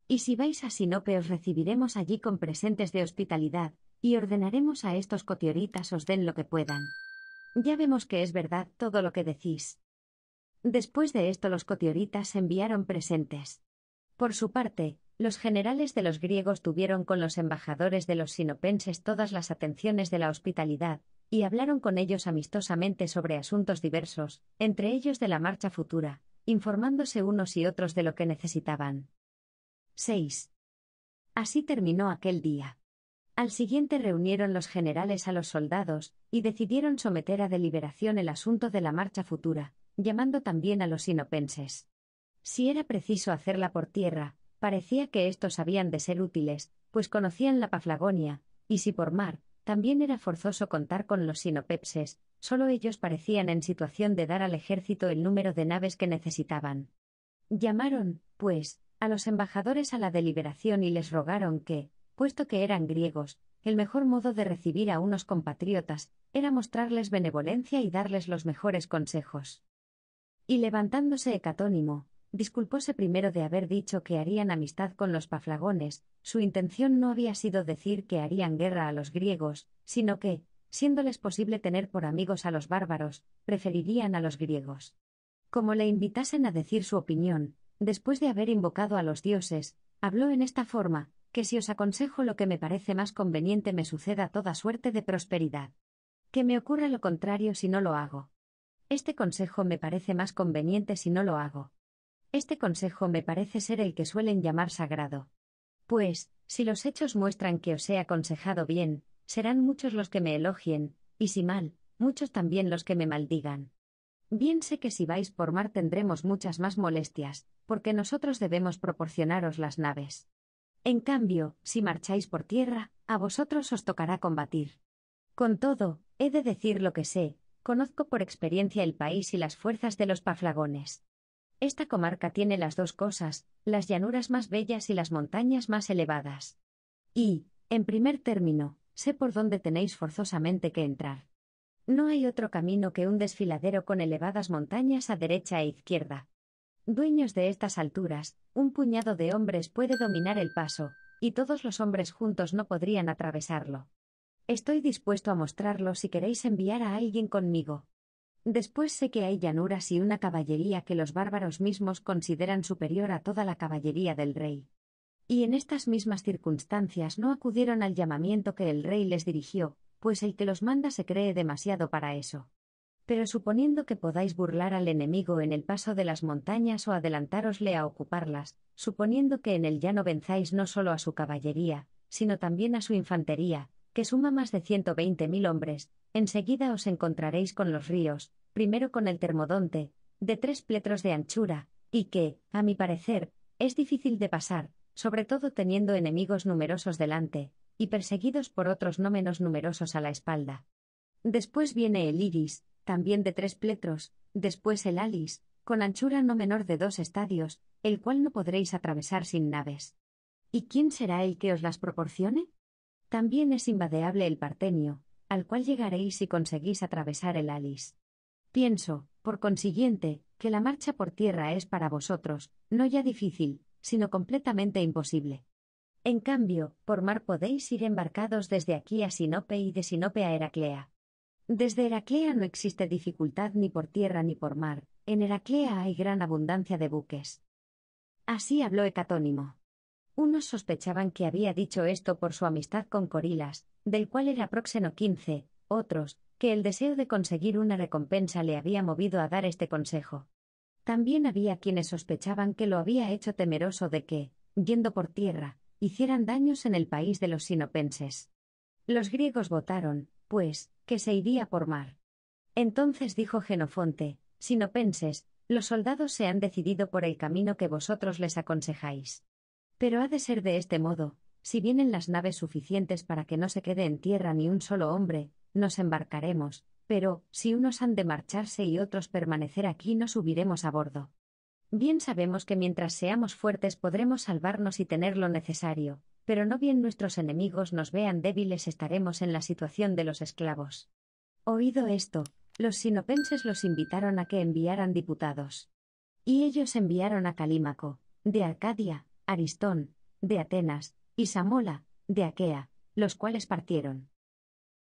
Y si vais a Sinope os recibiremos allí con presentes de hospitalidad, y ordenaremos a estos cotioritas os den lo que puedan. Ya vemos que es verdad todo lo que decís. Después de esto los cotioritas enviaron presentes. Por su parte, los generales de los griegos tuvieron con los embajadores de los sinopenses todas las atenciones de la hospitalidad, y hablaron con ellos amistosamente sobre asuntos diversos, entre ellos de la marcha futura, informándose unos y otros de lo que necesitaban. 6. Así terminó aquel día. Al siguiente reunieron los generales a los soldados, y decidieron someter a deliberación el asunto de la marcha futura, llamando también a los sinopenses. Si era preciso hacerla por tierra, Parecía que estos habían de ser útiles, pues conocían la Paflagonia, y si por mar, también era forzoso contar con los sinopepses, solo ellos parecían en situación de dar al ejército el número de naves que necesitaban. Llamaron, pues, a los embajadores a la deliberación y les rogaron que, puesto que eran griegos, el mejor modo de recibir a unos compatriotas era mostrarles benevolencia y darles los mejores consejos. Y levantándose Hecatónimo, disculpóse primero de haber dicho que harían amistad con los paflagones, su intención no había sido decir que harían guerra a los griegos, sino que, siéndoles posible tener por amigos a los bárbaros, preferirían a los griegos. Como le invitasen a decir su opinión, después de haber invocado a los dioses, habló en esta forma, que si os aconsejo lo que me parece más conveniente me suceda toda suerte de prosperidad. Que me ocurra lo contrario si no lo hago. Este consejo me parece más conveniente si no lo hago. Este consejo me parece ser el que suelen llamar sagrado. Pues, si los hechos muestran que os he aconsejado bien, serán muchos los que me elogien, y si mal, muchos también los que me maldigan. Bien sé que si vais por mar tendremos muchas más molestias, porque nosotros debemos proporcionaros las naves. En cambio, si marcháis por tierra, a vosotros os tocará combatir. Con todo, he de decir lo que sé, conozco por experiencia el país y las fuerzas de los paflagones. Esta comarca tiene las dos cosas, las llanuras más bellas y las montañas más elevadas. Y, en primer término, sé por dónde tenéis forzosamente que entrar. No hay otro camino que un desfiladero con elevadas montañas a derecha e izquierda. Dueños de estas alturas, un puñado de hombres puede dominar el paso, y todos los hombres juntos no podrían atravesarlo. Estoy dispuesto a mostrarlo si queréis enviar a alguien conmigo. Después sé que hay llanuras y una caballería que los bárbaros mismos consideran superior a toda la caballería del rey. Y en estas mismas circunstancias no acudieron al llamamiento que el rey les dirigió, pues el que los manda se cree demasiado para eso. Pero suponiendo que podáis burlar al enemigo en el paso de las montañas o adelantárosle a ocuparlas, suponiendo que en el llano venzáis no solo a su caballería, sino también a su infantería, que suma más de 120.000 hombres, enseguida os encontraréis con los ríos, primero con el termodonte, de tres pletros de anchura, y que, a mi parecer, es difícil de pasar, sobre todo teniendo enemigos numerosos delante, y perseguidos por otros no menos numerosos a la espalda. Después viene el iris, también de tres pletros, después el alis, con anchura no menor de dos estadios, el cual no podréis atravesar sin naves. ¿Y quién será el que os las proporcione? También es invadeable el Partenio, al cual llegaréis si conseguís atravesar el Alis. Pienso, por consiguiente, que la marcha por tierra es para vosotros, no ya difícil, sino completamente imposible. En cambio, por mar podéis ir embarcados desde aquí a Sinope y de Sinope a Heraclea. Desde Heraclea no existe dificultad ni por tierra ni por mar, en Heraclea hay gran abundancia de buques. Así habló Hecatónimo. Unos sospechaban que había dicho esto por su amistad con Corilas, del cual era próxeno 15, otros, que el deseo de conseguir una recompensa le había movido a dar este consejo. También había quienes sospechaban que lo había hecho temeroso de que, yendo por tierra, hicieran daños en el país de los sinopenses. Los griegos votaron, pues, que se iría por mar. Entonces dijo Genofonte, Sinopenses, los soldados se han decidido por el camino que vosotros les aconsejáis. Pero ha de ser de este modo, si vienen las naves suficientes para que no se quede en tierra ni un solo hombre, nos embarcaremos, pero, si unos han de marcharse y otros permanecer aquí, no subiremos a bordo. Bien sabemos que mientras seamos fuertes podremos salvarnos y tener lo necesario, pero no bien nuestros enemigos nos vean débiles estaremos en la situación de los esclavos. Oído esto, los sinopenses los invitaron a que enviaran diputados. Y ellos enviaron a Calímaco, de Arcadia, Aristón, de Atenas, y Samola, de Aquea, los cuales partieron.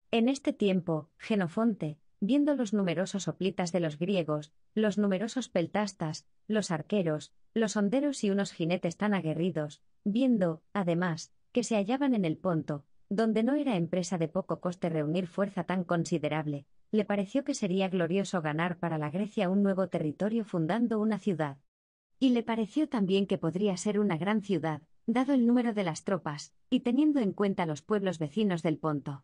En este tiempo, Genofonte, viendo los numerosos hoplitas de los griegos, los numerosos peltastas, los arqueros, los honderos y unos jinetes tan aguerridos, viendo, además, que se hallaban en el Ponto, donde no era empresa de poco coste reunir fuerza tan considerable, le pareció que sería glorioso ganar para la Grecia un nuevo territorio fundando una ciudad y le pareció también que podría ser una gran ciudad, dado el número de las tropas, y teniendo en cuenta los pueblos vecinos del Ponto.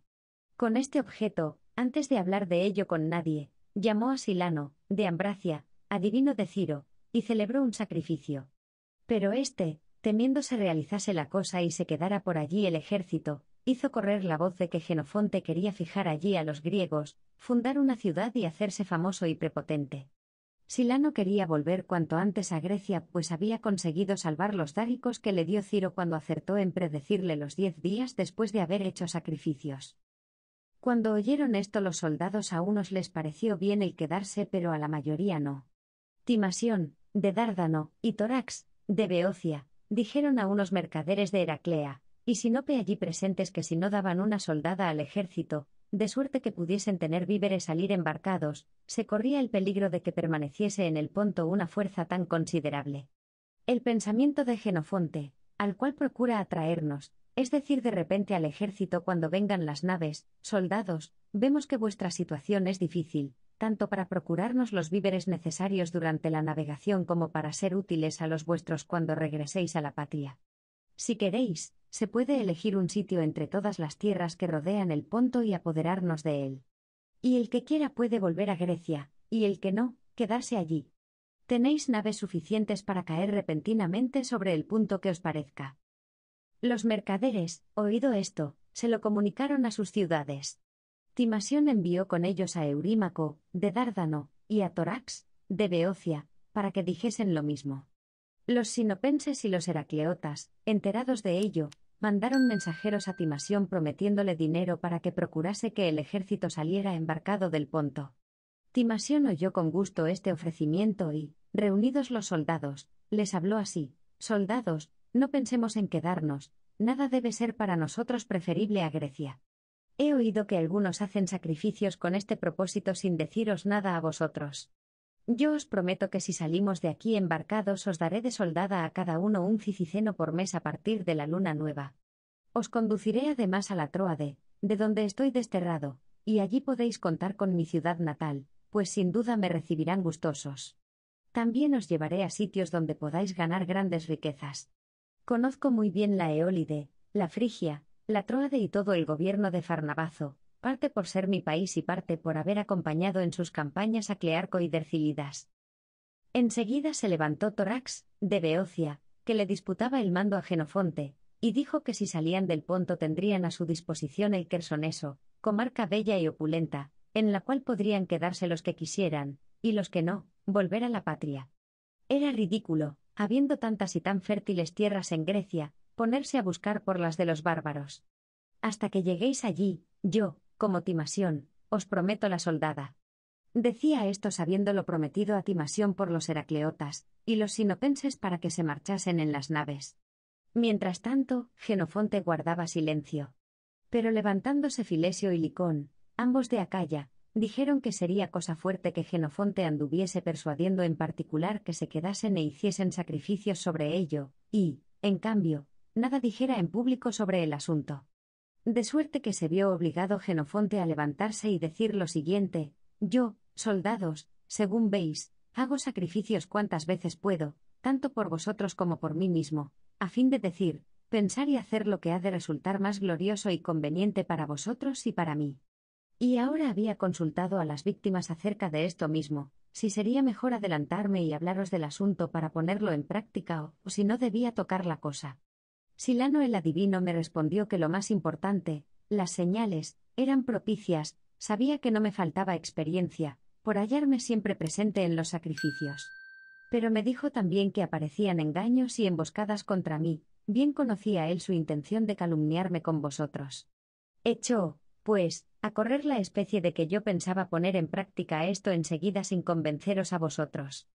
Con este objeto, antes de hablar de ello con nadie, llamó a Silano, de Ambracia, adivino de Ciro, y celebró un sacrificio. Pero éste, temiendo se realizase la cosa y se quedara por allí el ejército, hizo correr la voz de que Genofonte quería fijar allí a los griegos, fundar una ciudad y hacerse famoso y prepotente. Silano quería volver cuanto antes a Grecia, pues había conseguido salvar los dáricos que le dio Ciro cuando acertó en predecirle los diez días después de haber hecho sacrificios. Cuando oyeron esto los soldados a unos les pareció bien el quedarse, pero a la mayoría no. Timasión, de Dárdano, y Torax, de Beocia, dijeron a unos mercaderes de Heraclea, y Sinope allí presentes que si no daban una soldada al ejército, de suerte que pudiesen tener víveres al ir embarcados, se corría el peligro de que permaneciese en el ponto una fuerza tan considerable. El pensamiento de Genofonte, al cual procura atraernos, es decir, de repente al ejército cuando vengan las naves, soldados, vemos que vuestra situación es difícil, tanto para procurarnos los víveres necesarios durante la navegación como para ser útiles a los vuestros cuando regreséis a la patria. Si queréis, se puede elegir un sitio entre todas las tierras que rodean el Ponto y apoderarnos de él. Y el que quiera puede volver a Grecia, y el que no, quedarse allí. Tenéis naves suficientes para caer repentinamente sobre el punto que os parezca. Los mercaderes, oído esto, se lo comunicaron a sus ciudades. Timasión envió con ellos a Eurímaco, de Dárdano, y a Torax, de Beocia, para que dijesen lo mismo. Los sinopenses y los heracleotas, enterados de ello, mandaron mensajeros a Timasión prometiéndole dinero para que procurase que el ejército saliera embarcado del Ponto. Timasión oyó con gusto este ofrecimiento y, reunidos los soldados, les habló así, Soldados, no pensemos en quedarnos, nada debe ser para nosotros preferible a Grecia. He oído que algunos hacen sacrificios con este propósito sin deciros nada a vosotros. Yo os prometo que si salimos de aquí embarcados os daré de soldada a cada uno un ciciceno por mes a partir de la luna nueva. Os conduciré además a la Troade, de donde estoy desterrado, y allí podéis contar con mi ciudad natal, pues sin duda me recibirán gustosos. También os llevaré a sitios donde podáis ganar grandes riquezas. Conozco muy bien la Eólide, la Frigia, la Troade y todo el gobierno de Farnabazo, parte por ser mi país y parte por haber acompañado en sus campañas a Clearco y Dercilidas. Enseguida se levantó Torax, de Beocia, que le disputaba el mando a Genofonte, y dijo que si salían del Ponto tendrían a su disposición el Quersoneso, comarca bella y opulenta, en la cual podrían quedarse los que quisieran, y los que no, volver a la patria. Era ridículo, habiendo tantas y tan fértiles tierras en Grecia, ponerse a buscar por las de los bárbaros. Hasta que lleguéis allí, yo, como Timasión, os prometo la soldada. Decía esto sabiendo prometido a Timasión por los heracleotas, y los sinopenses para que se marchasen en las naves. Mientras tanto, Genofonte guardaba silencio. Pero levantándose Filesio y Licón, ambos de Acaya, dijeron que sería cosa fuerte que Genofonte anduviese persuadiendo en particular que se quedasen e hiciesen sacrificios sobre ello, y, en cambio, nada dijera en público sobre el asunto de suerte que se vio obligado Genofonte a levantarse y decir lo siguiente, yo, soldados, según veis, hago sacrificios cuantas veces puedo, tanto por vosotros como por mí mismo, a fin de decir, pensar y hacer lo que ha de resultar más glorioso y conveniente para vosotros y para mí. Y ahora había consultado a las víctimas acerca de esto mismo, si sería mejor adelantarme y hablaros del asunto para ponerlo en práctica o si no debía tocar la cosa. Silano el adivino me respondió que lo más importante, las señales, eran propicias, sabía que no me faltaba experiencia, por hallarme siempre presente en los sacrificios. Pero me dijo también que aparecían engaños y emboscadas contra mí, bien conocía él su intención de calumniarme con vosotros. Hecho, pues, a correr la especie de que yo pensaba poner en práctica esto enseguida sin convenceros a vosotros.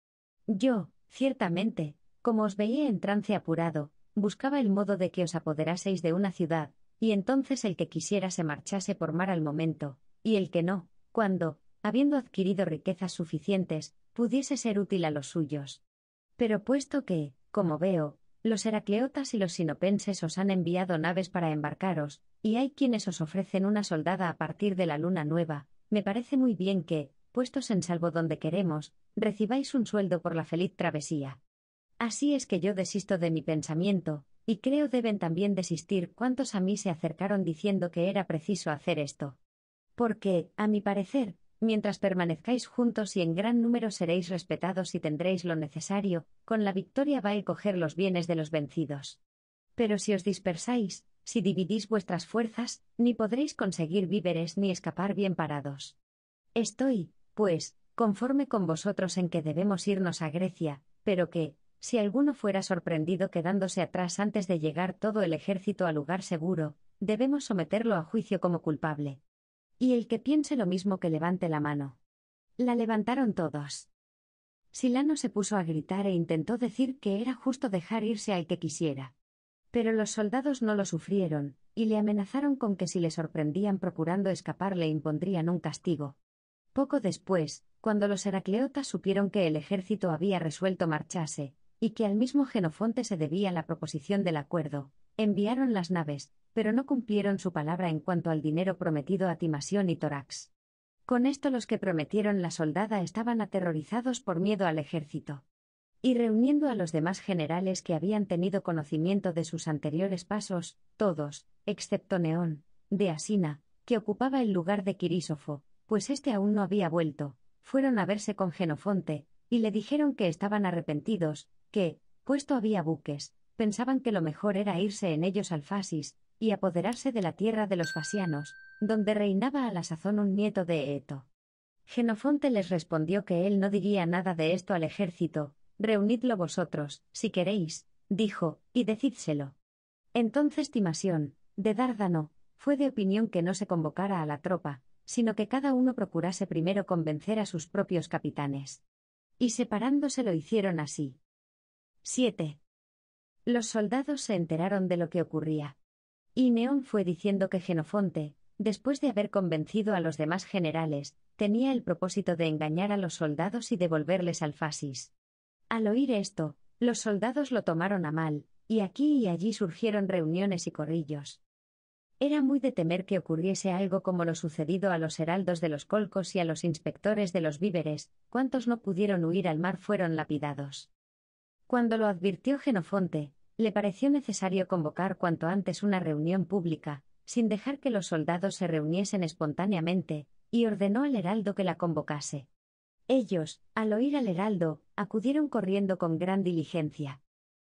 Yo, ciertamente, como os veía en trance apurado, buscaba el modo de que os apoderaseis de una ciudad, y entonces el que quisiera se marchase por mar al momento, y el que no, cuando, habiendo adquirido riquezas suficientes, pudiese ser útil a los suyos. Pero puesto que, como veo, los heracleotas y los sinopenses os han enviado naves para embarcaros, y hay quienes os ofrecen una soldada a partir de la luna nueva, me parece muy bien que, puestos en salvo donde queremos, recibáis un sueldo por la feliz travesía. Así es que yo desisto de mi pensamiento, y creo deben también desistir cuantos a mí se acercaron diciendo que era preciso hacer esto. Porque, a mi parecer, mientras permanezcáis juntos y en gran número seréis respetados y tendréis lo necesario, con la victoria va a coger los bienes de los vencidos. Pero si os dispersáis, si dividís vuestras fuerzas, ni podréis conseguir víveres ni escapar bien parados. Estoy, pues, conforme con vosotros en que debemos irnos a Grecia, pero que, si alguno fuera sorprendido quedándose atrás antes de llegar todo el ejército a lugar seguro, debemos someterlo a juicio como culpable. Y el que piense lo mismo que levante la mano. La levantaron todos. Silano se puso a gritar e intentó decir que era justo dejar irse al que quisiera. Pero los soldados no lo sufrieron, y le amenazaron con que si le sorprendían procurando escapar le impondrían un castigo. Poco después, cuando los heracleotas supieron que el ejército había resuelto marcharse, y que al mismo Genofonte se debía la proposición del acuerdo, enviaron las naves, pero no cumplieron su palabra en cuanto al dinero prometido a Timasión y Torax. Con esto los que prometieron la soldada estaban aterrorizados por miedo al ejército. Y reuniendo a los demás generales que habían tenido conocimiento de sus anteriores pasos, todos, excepto Neón, de Asina, que ocupaba el lugar de Quirísofo, pues éste aún no había vuelto, fueron a verse con Genofonte, y le dijeron que estaban arrepentidos, que, puesto había buques, pensaban que lo mejor era irse en ellos al Fasis, y apoderarse de la tierra de los fasianos, donde reinaba a la sazón un nieto de Eeto. Genofonte les respondió que él no diría nada de esto al ejército, reunidlo vosotros, si queréis, dijo, y decídselo. Entonces Timasión, de Dárdano, fue de opinión que no se convocara a la tropa, sino que cada uno procurase primero convencer a sus propios capitanes. Y separándose lo hicieron así. 7. Los soldados se enteraron de lo que ocurría. Y Neón fue diciendo que Genofonte, después de haber convencido a los demás generales, tenía el propósito de engañar a los soldados y devolverles al Fasis. Al oír esto, los soldados lo tomaron a mal, y aquí y allí surgieron reuniones y corrillos. Era muy de temer que ocurriese algo como lo sucedido a los heraldos de los colcos y a los inspectores de los víveres, cuantos no pudieron huir al mar fueron lapidados. Cuando lo advirtió Genofonte, le pareció necesario convocar cuanto antes una reunión pública, sin dejar que los soldados se reuniesen espontáneamente, y ordenó al heraldo que la convocase. Ellos, al oír al heraldo, acudieron corriendo con gran diligencia.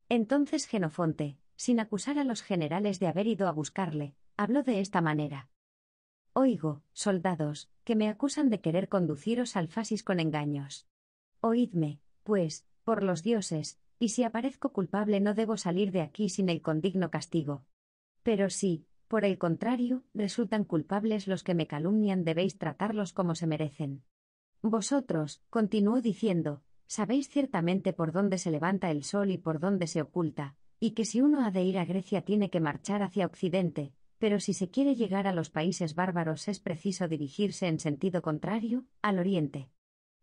Entonces Genofonte, sin acusar a los generales de haber ido a buscarle, habló de esta manera. Oigo, soldados, que me acusan de querer conduciros al Fasis con engaños. Oídme, pues, por los dioses, y si aparezco culpable no debo salir de aquí sin el condigno castigo. Pero si, por el contrario, resultan culpables los que me calumnian debéis tratarlos como se merecen. Vosotros, continuó diciendo, sabéis ciertamente por dónde se levanta el sol y por dónde se oculta, y que si uno ha de ir a Grecia tiene que marchar hacia Occidente, pero si se quiere llegar a los países bárbaros es preciso dirigirse en sentido contrario, al Oriente.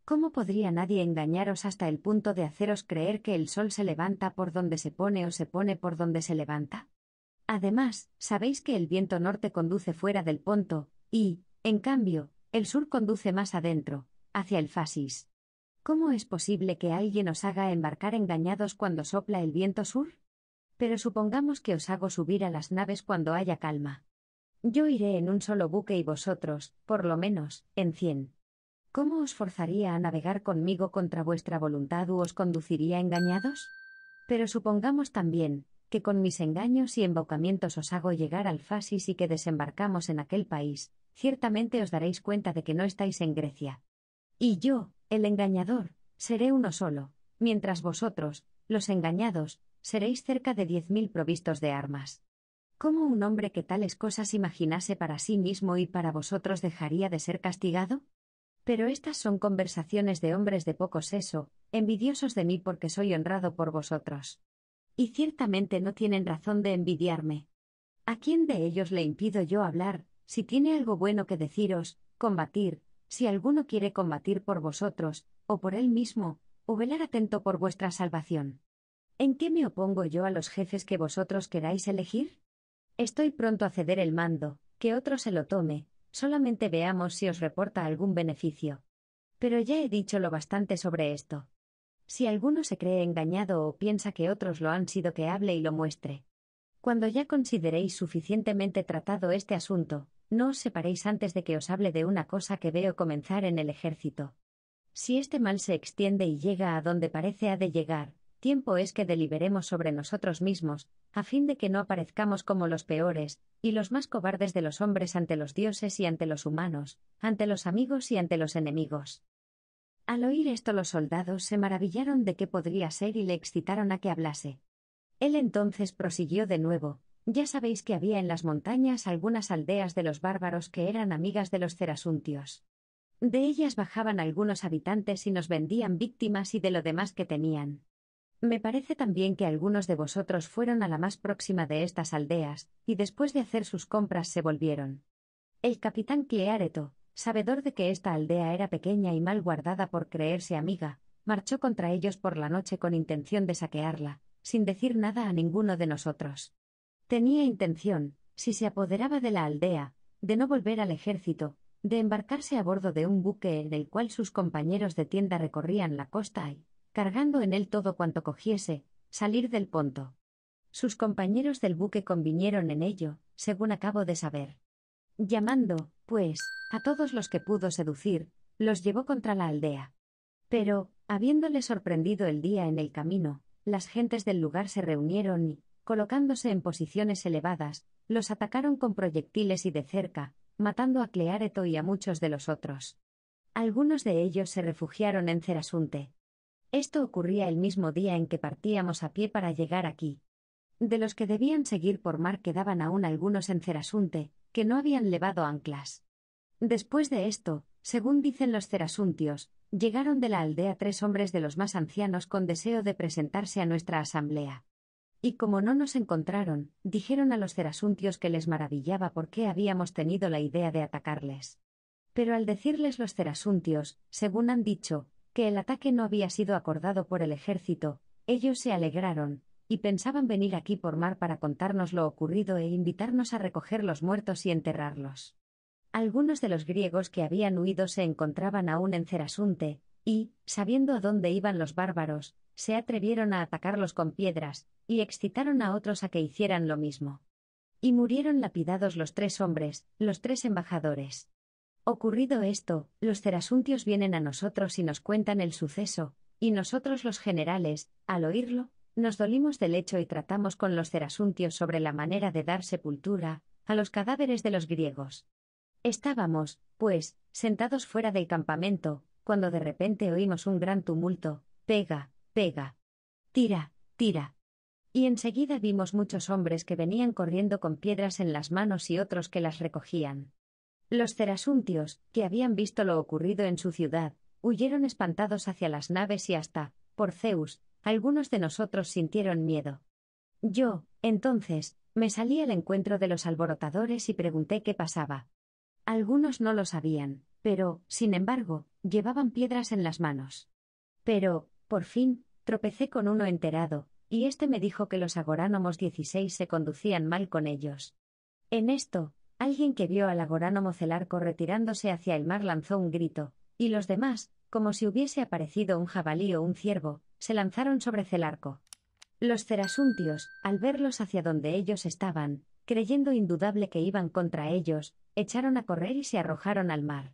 ¿Cómo podría nadie engañaros hasta el punto de haceros creer que el sol se levanta por donde se pone o se pone por donde se levanta? Además, sabéis que el viento norte conduce fuera del ponto, y, en cambio, el sur conduce más adentro, hacia el fasis. ¿Cómo es posible que alguien os haga embarcar engañados cuando sopla el viento sur? Pero supongamos que os hago subir a las naves cuando haya calma. Yo iré en un solo buque y vosotros, por lo menos, en cien. ¿Cómo os forzaría a navegar conmigo contra vuestra voluntad u os conduciría engañados? Pero supongamos también, que con mis engaños y embocamientos os hago llegar al Fasis y que desembarcamos en aquel país, ciertamente os daréis cuenta de que no estáis en Grecia. Y yo, el engañador, seré uno solo, mientras vosotros, los engañados, seréis cerca de diez mil provistos de armas. ¿Cómo un hombre que tales cosas imaginase para sí mismo y para vosotros dejaría de ser castigado? Pero estas son conversaciones de hombres de poco seso, envidiosos de mí porque soy honrado por vosotros. Y ciertamente no tienen razón de envidiarme. ¿A quién de ellos le impido yo hablar, si tiene algo bueno que deciros, combatir, si alguno quiere combatir por vosotros, o por él mismo, o velar atento por vuestra salvación? ¿En qué me opongo yo a los jefes que vosotros queráis elegir? Estoy pronto a ceder el mando, que otro se lo tome, solamente veamos si os reporta algún beneficio. Pero ya he dicho lo bastante sobre esto. Si alguno se cree engañado o piensa que otros lo han sido, que hable y lo muestre. Cuando ya consideréis suficientemente tratado este asunto, no os separéis antes de que os hable de una cosa que veo comenzar en el ejército. Si este mal se extiende y llega a donde parece ha de llegar, tiempo es que deliberemos sobre nosotros mismos, a fin de que no aparezcamos como los peores, y los más cobardes de los hombres ante los dioses y ante los humanos, ante los amigos y ante los enemigos. Al oír esto los soldados se maravillaron de qué podría ser y le excitaron a que hablase. Él entonces prosiguió de nuevo, ya sabéis que había en las montañas algunas aldeas de los bárbaros que eran amigas de los cerasuntios. De ellas bajaban algunos habitantes y nos vendían víctimas y de lo demás que tenían. Me parece también que algunos de vosotros fueron a la más próxima de estas aldeas, y después de hacer sus compras se volvieron. El capitán Cleareto, sabedor de que esta aldea era pequeña y mal guardada por creerse amiga, marchó contra ellos por la noche con intención de saquearla, sin decir nada a ninguno de nosotros. Tenía intención, si se apoderaba de la aldea, de no volver al ejército, de embarcarse a bordo de un buque en el cual sus compañeros de tienda recorrían la costa y, cargando en él todo cuanto cogiese, salir del ponto. Sus compañeros del buque convinieron en ello, según acabo de saber. Llamando, pues, a todos los que pudo seducir, los llevó contra la aldea. Pero, habiéndole sorprendido el día en el camino, las gentes del lugar se reunieron y, colocándose en posiciones elevadas, los atacaron con proyectiles y de cerca, matando a Cleareto y a muchos de los otros. Algunos de ellos se refugiaron en Cerasunte, esto ocurría el mismo día en que partíamos a pie para llegar aquí. De los que debían seguir por mar quedaban aún algunos en Cerasunte, que no habían levado anclas. Después de esto, según dicen los cerasuntios, llegaron de la aldea tres hombres de los más ancianos con deseo de presentarse a nuestra asamblea. Y como no nos encontraron, dijeron a los cerasuntios que les maravillaba por qué habíamos tenido la idea de atacarles. Pero al decirles los cerasuntios, según han dicho, que el ataque no había sido acordado por el ejército, ellos se alegraron, y pensaban venir aquí por mar para contarnos lo ocurrido e invitarnos a recoger los muertos y enterrarlos. Algunos de los griegos que habían huido se encontraban aún en Cerasunte, y, sabiendo a dónde iban los bárbaros, se atrevieron a atacarlos con piedras, y excitaron a otros a que hicieran lo mismo. Y murieron lapidados los tres hombres, los tres embajadores. Ocurrido esto, los cerasuntios vienen a nosotros y nos cuentan el suceso, y nosotros los generales, al oírlo, nos dolimos del hecho y tratamos con los cerasuntios sobre la manera de dar sepultura a los cadáveres de los griegos. Estábamos, pues, sentados fuera del campamento, cuando de repente oímos un gran tumulto, pega, pega, tira, tira. Y enseguida vimos muchos hombres que venían corriendo con piedras en las manos y otros que las recogían. Los Cerasuntios, que habían visto lo ocurrido en su ciudad, huyeron espantados hacia las naves y hasta, por Zeus, algunos de nosotros sintieron miedo. Yo, entonces, me salí al encuentro de los alborotadores y pregunté qué pasaba. Algunos no lo sabían, pero, sin embargo, llevaban piedras en las manos. Pero, por fin, tropecé con uno enterado, y éste me dijo que los agoránomos 16 se conducían mal con ellos. En esto, Alguien que vio al agoránomo celarco retirándose hacia el mar lanzó un grito, y los demás, como si hubiese aparecido un jabalí o un ciervo, se lanzaron sobre Celarco. Los cerasuntios, al verlos hacia donde ellos estaban, creyendo indudable que iban contra ellos, echaron a correr y se arrojaron al mar.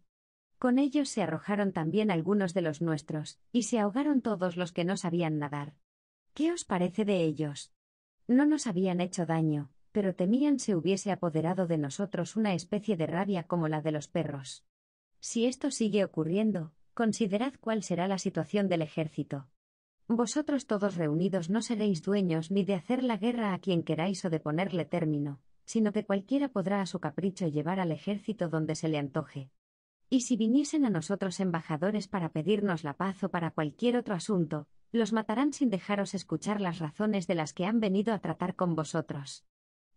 Con ellos se arrojaron también algunos de los nuestros, y se ahogaron todos los que no sabían nadar. ¿Qué os parece de ellos? No nos habían hecho daño, pero temían se hubiese apoderado de nosotros una especie de rabia como la de los perros. Si esto sigue ocurriendo, considerad cuál será la situación del ejército. Vosotros todos reunidos no seréis dueños ni de hacer la guerra a quien queráis o de ponerle término, sino que cualquiera podrá a su capricho llevar al ejército donde se le antoje. Y si viniesen a nosotros embajadores para pedirnos la paz o para cualquier otro asunto, los matarán sin dejaros escuchar las razones de las que han venido a tratar con vosotros.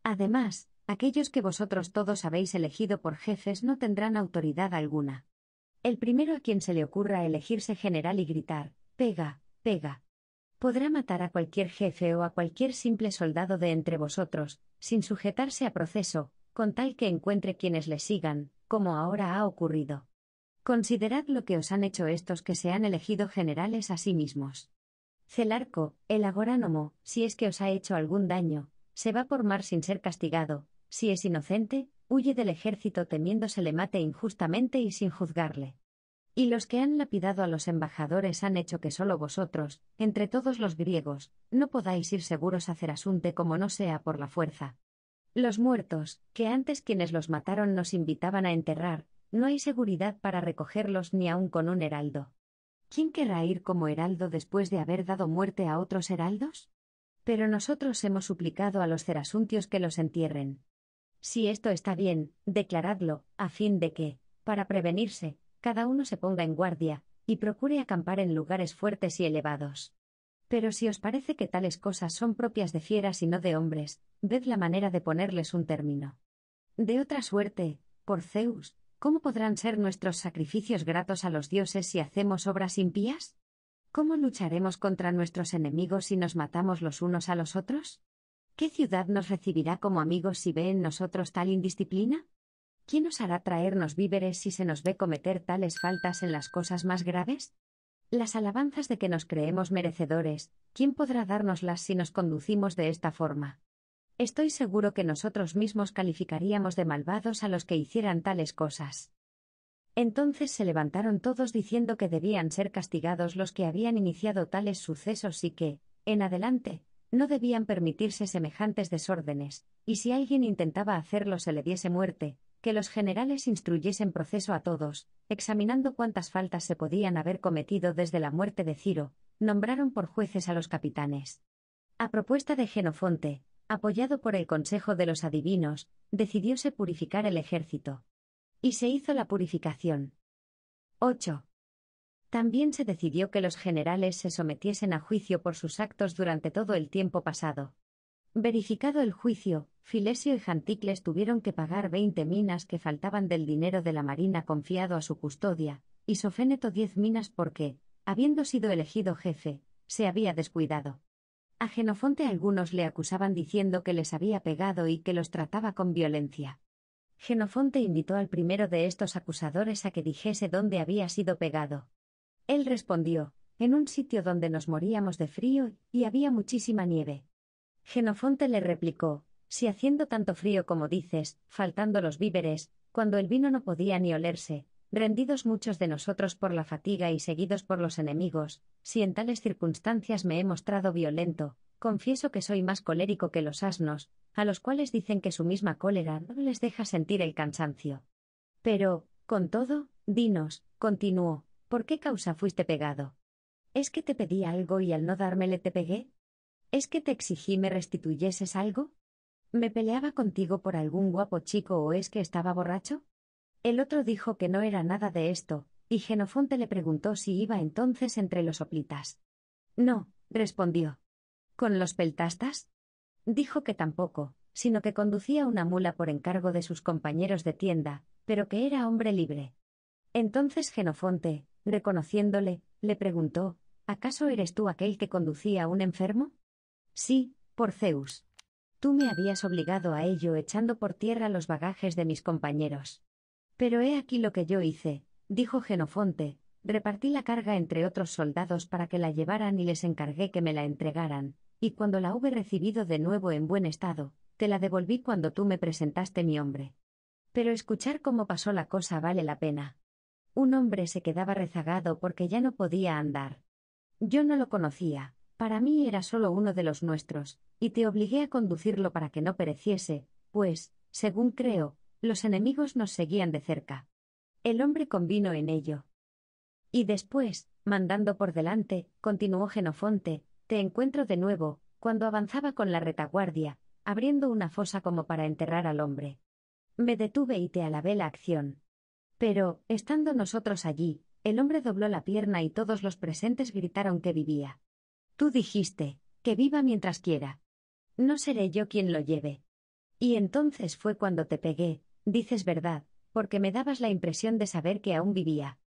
Además, aquellos que vosotros todos habéis elegido por jefes no tendrán autoridad alguna. El primero a quien se le ocurra elegirse general y gritar, pega, pega. Podrá matar a cualquier jefe o a cualquier simple soldado de entre vosotros, sin sujetarse a proceso, con tal que encuentre quienes le sigan, como ahora ha ocurrido. Considerad lo que os han hecho estos que se han elegido generales a sí mismos. Celarco, el agoránomo, si es que os ha hecho algún daño, se va por mar sin ser castigado, si es inocente, huye del ejército temiendo se le mate injustamente y sin juzgarle. Y los que han lapidado a los embajadores han hecho que solo vosotros, entre todos los griegos, no podáis ir seguros a asunto como no sea por la fuerza. Los muertos, que antes quienes los mataron nos invitaban a enterrar, no hay seguridad para recogerlos ni aun con un heraldo. ¿Quién querrá ir como heraldo después de haber dado muerte a otros heraldos? Pero nosotros hemos suplicado a los cerasuntios que los entierren. Si esto está bien, declaradlo, a fin de que, para prevenirse, cada uno se ponga en guardia, y procure acampar en lugares fuertes y elevados. Pero si os parece que tales cosas son propias de fieras y no de hombres, ved la manera de ponerles un término. De otra suerte, por Zeus, ¿cómo podrán ser nuestros sacrificios gratos a los dioses si hacemos obras impías? ¿Cómo lucharemos contra nuestros enemigos si nos matamos los unos a los otros? ¿Qué ciudad nos recibirá como amigos si ve en nosotros tal indisciplina? ¿Quién nos hará traernos víveres si se nos ve cometer tales faltas en las cosas más graves? Las alabanzas de que nos creemos merecedores, ¿quién podrá dárnoslas si nos conducimos de esta forma? Estoy seguro que nosotros mismos calificaríamos de malvados a los que hicieran tales cosas. Entonces se levantaron todos diciendo que debían ser castigados los que habían iniciado tales sucesos y que, en adelante, no debían permitirse semejantes desórdenes, y si alguien intentaba hacerlo se le diese muerte, que los generales instruyesen proceso a todos, examinando cuántas faltas se podían haber cometido desde la muerte de Ciro, nombraron por jueces a los capitanes. A propuesta de Genofonte, apoyado por el Consejo de los Adivinos, decidióse purificar el ejército y se hizo la purificación. 8. También se decidió que los generales se sometiesen a juicio por sus actos durante todo el tiempo pasado. Verificado el juicio, Filesio y Janticles tuvieron que pagar 20 minas que faltaban del dinero de la Marina confiado a su custodia, y Soféneto 10 minas porque, habiendo sido elegido jefe, se había descuidado. A Genofonte algunos le acusaban diciendo que les había pegado y que los trataba con violencia. Genofonte invitó al primero de estos acusadores a que dijese dónde había sido pegado. Él respondió, en un sitio donde nos moríamos de frío, y había muchísima nieve. Genofonte le replicó, si haciendo tanto frío como dices, faltando los víveres, cuando el vino no podía ni olerse, rendidos muchos de nosotros por la fatiga y seguidos por los enemigos, si en tales circunstancias me he mostrado violento, Confieso que soy más colérico que los asnos, a los cuales dicen que su misma cólera no les deja sentir el cansancio. Pero, con todo, dinos, continuó, ¿por qué causa fuiste pegado? ¿Es que te pedí algo y al no dármele te pegué? ¿Es que te exigí me restituyeses algo? ¿Me peleaba contigo por algún guapo chico o es que estaba borracho? El otro dijo que no era nada de esto, y Genofonte le preguntó si iba entonces entre los soplitas. No, respondió. ¿Con los peltastas? Dijo que tampoco, sino que conducía una mula por encargo de sus compañeros de tienda, pero que era hombre libre. Entonces Genofonte, reconociéndole, le preguntó, ¿acaso eres tú aquel que conducía a un enfermo? Sí, por Zeus. Tú me habías obligado a ello echando por tierra los bagajes de mis compañeros. Pero he aquí lo que yo hice, dijo Genofonte, repartí la carga entre otros soldados para que la llevaran y les encargué que me la entregaran, y cuando la hube recibido de nuevo en buen estado, te la devolví cuando tú me presentaste mi hombre. Pero escuchar cómo pasó la cosa vale la pena. Un hombre se quedaba rezagado porque ya no podía andar. Yo no lo conocía, para mí era solo uno de los nuestros, y te obligué a conducirlo para que no pereciese, pues, según creo, los enemigos nos seguían de cerca. El hombre convino en ello. Y después, mandando por delante, continuó Genofonte, te encuentro de nuevo, cuando avanzaba con la retaguardia, abriendo una fosa como para enterrar al hombre. Me detuve y te alabé la acción. Pero, estando nosotros allí, el hombre dobló la pierna y todos los presentes gritaron que vivía. Tú dijiste, que viva mientras quiera. No seré yo quien lo lleve. Y entonces fue cuando te pegué, dices verdad, porque me dabas la impresión de saber que aún vivía.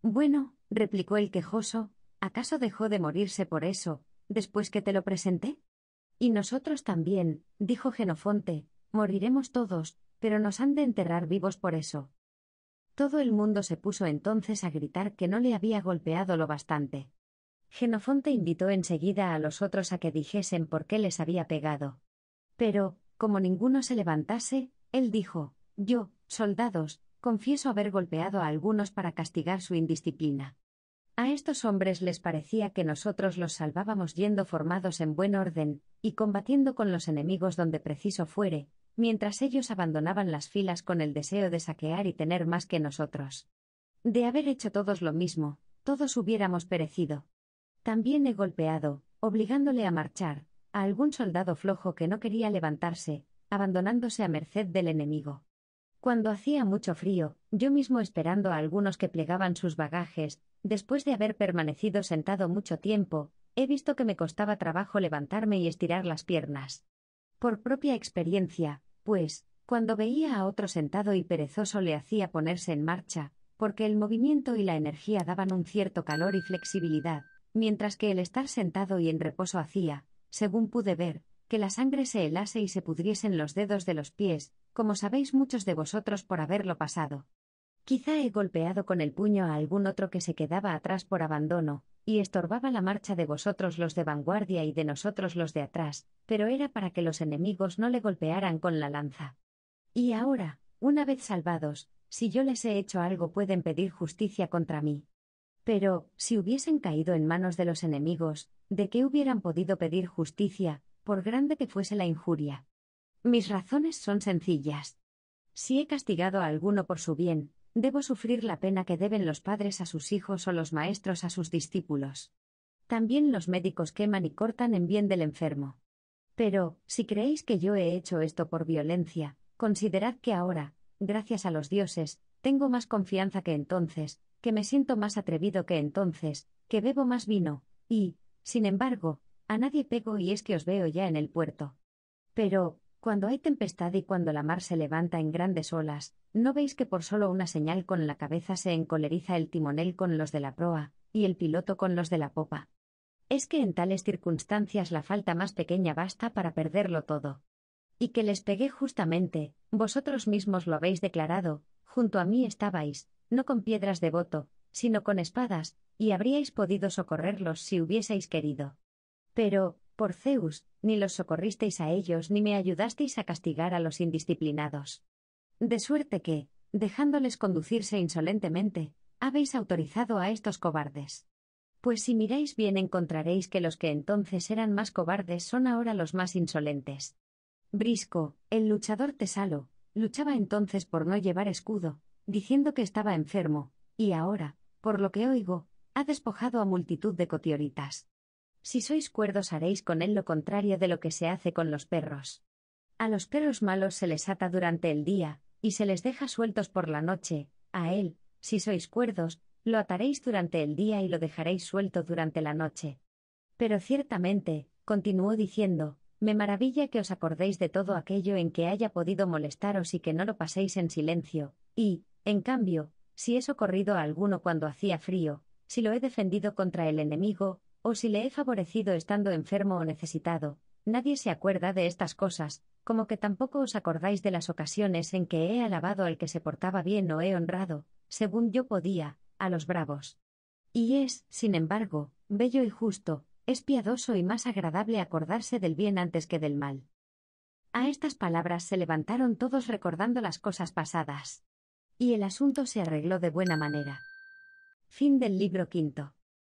Bueno, replicó el quejoso, ¿acaso dejó de morirse por eso? después que te lo presenté? Y nosotros también, dijo Jenofonte, moriremos todos, pero nos han de enterrar vivos por eso. Todo el mundo se puso entonces a gritar que no le había golpeado lo bastante. Jenofonte invitó enseguida a los otros a que dijesen por qué les había pegado. Pero, como ninguno se levantase, él dijo, Yo, soldados, confieso haber golpeado a algunos para castigar su indisciplina. A estos hombres les parecía que nosotros los salvábamos yendo formados en buen orden, y combatiendo con los enemigos donde preciso fuere, mientras ellos abandonaban las filas con el deseo de saquear y tener más que nosotros. De haber hecho todos lo mismo, todos hubiéramos perecido. También he golpeado, obligándole a marchar, a algún soldado flojo que no quería levantarse, abandonándose a merced del enemigo. Cuando hacía mucho frío, yo mismo esperando a algunos que plegaban sus bagajes, Después de haber permanecido sentado mucho tiempo, he visto que me costaba trabajo levantarme y estirar las piernas. Por propia experiencia, pues, cuando veía a otro sentado y perezoso le hacía ponerse en marcha, porque el movimiento y la energía daban un cierto calor y flexibilidad, mientras que el estar sentado y en reposo hacía, según pude ver, que la sangre se helase y se pudriesen los dedos de los pies, como sabéis muchos de vosotros por haberlo pasado. Quizá he golpeado con el puño a algún otro que se quedaba atrás por abandono, y estorbaba la marcha de vosotros los de vanguardia y de nosotros los de atrás, pero era para que los enemigos no le golpearan con la lanza. Y ahora, una vez salvados, si yo les he hecho algo pueden pedir justicia contra mí. Pero, si hubiesen caído en manos de los enemigos, ¿de qué hubieran podido pedir justicia, por grande que fuese la injuria? Mis razones son sencillas. Si he castigado a alguno por su bien, debo sufrir la pena que deben los padres a sus hijos o los maestros a sus discípulos. También los médicos queman y cortan en bien del enfermo. Pero, si creéis que yo he hecho esto por violencia, considerad que ahora, gracias a los dioses, tengo más confianza que entonces, que me siento más atrevido que entonces, que bebo más vino, y, sin embargo, a nadie pego y es que os veo ya en el puerto. Pero, cuando hay tempestad y cuando la mar se levanta en grandes olas, ¿no veis que por solo una señal con la cabeza se encoleriza el timonel con los de la proa, y el piloto con los de la popa? Es que en tales circunstancias la falta más pequeña basta para perderlo todo. Y que les pegué justamente, vosotros mismos lo habéis declarado, junto a mí estabais, no con piedras de voto, sino con espadas, y habríais podido socorrerlos si hubieseis querido. Pero, por Zeus, ni los socorristeis a ellos ni me ayudasteis a castigar a los indisciplinados. De suerte que, dejándoles conducirse insolentemente, habéis autorizado a estos cobardes. Pues si miráis bien encontraréis que los que entonces eran más cobardes son ahora los más insolentes. Brisco, el luchador tesalo, luchaba entonces por no llevar escudo, diciendo que estaba enfermo, y ahora, por lo que oigo, ha despojado a multitud de cotioritas. Si sois cuerdos haréis con él lo contrario de lo que se hace con los perros. A los perros malos se les ata durante el día, y se les deja sueltos por la noche, a él, si sois cuerdos, lo ataréis durante el día y lo dejaréis suelto durante la noche. Pero ciertamente, continuó diciendo, me maravilla que os acordéis de todo aquello en que haya podido molestaros y que no lo paséis en silencio, y, en cambio, si he socorrido a alguno cuando hacía frío, si lo he defendido contra el enemigo, o si le he favorecido estando enfermo o necesitado, nadie se acuerda de estas cosas, como que tampoco os acordáis de las ocasiones en que he alabado al que se portaba bien o he honrado, según yo podía, a los bravos. Y es, sin embargo, bello y justo, es piadoso y más agradable acordarse del bien antes que del mal. A estas palabras se levantaron todos recordando las cosas pasadas. Y el asunto se arregló de buena manera. Fin del libro quinto.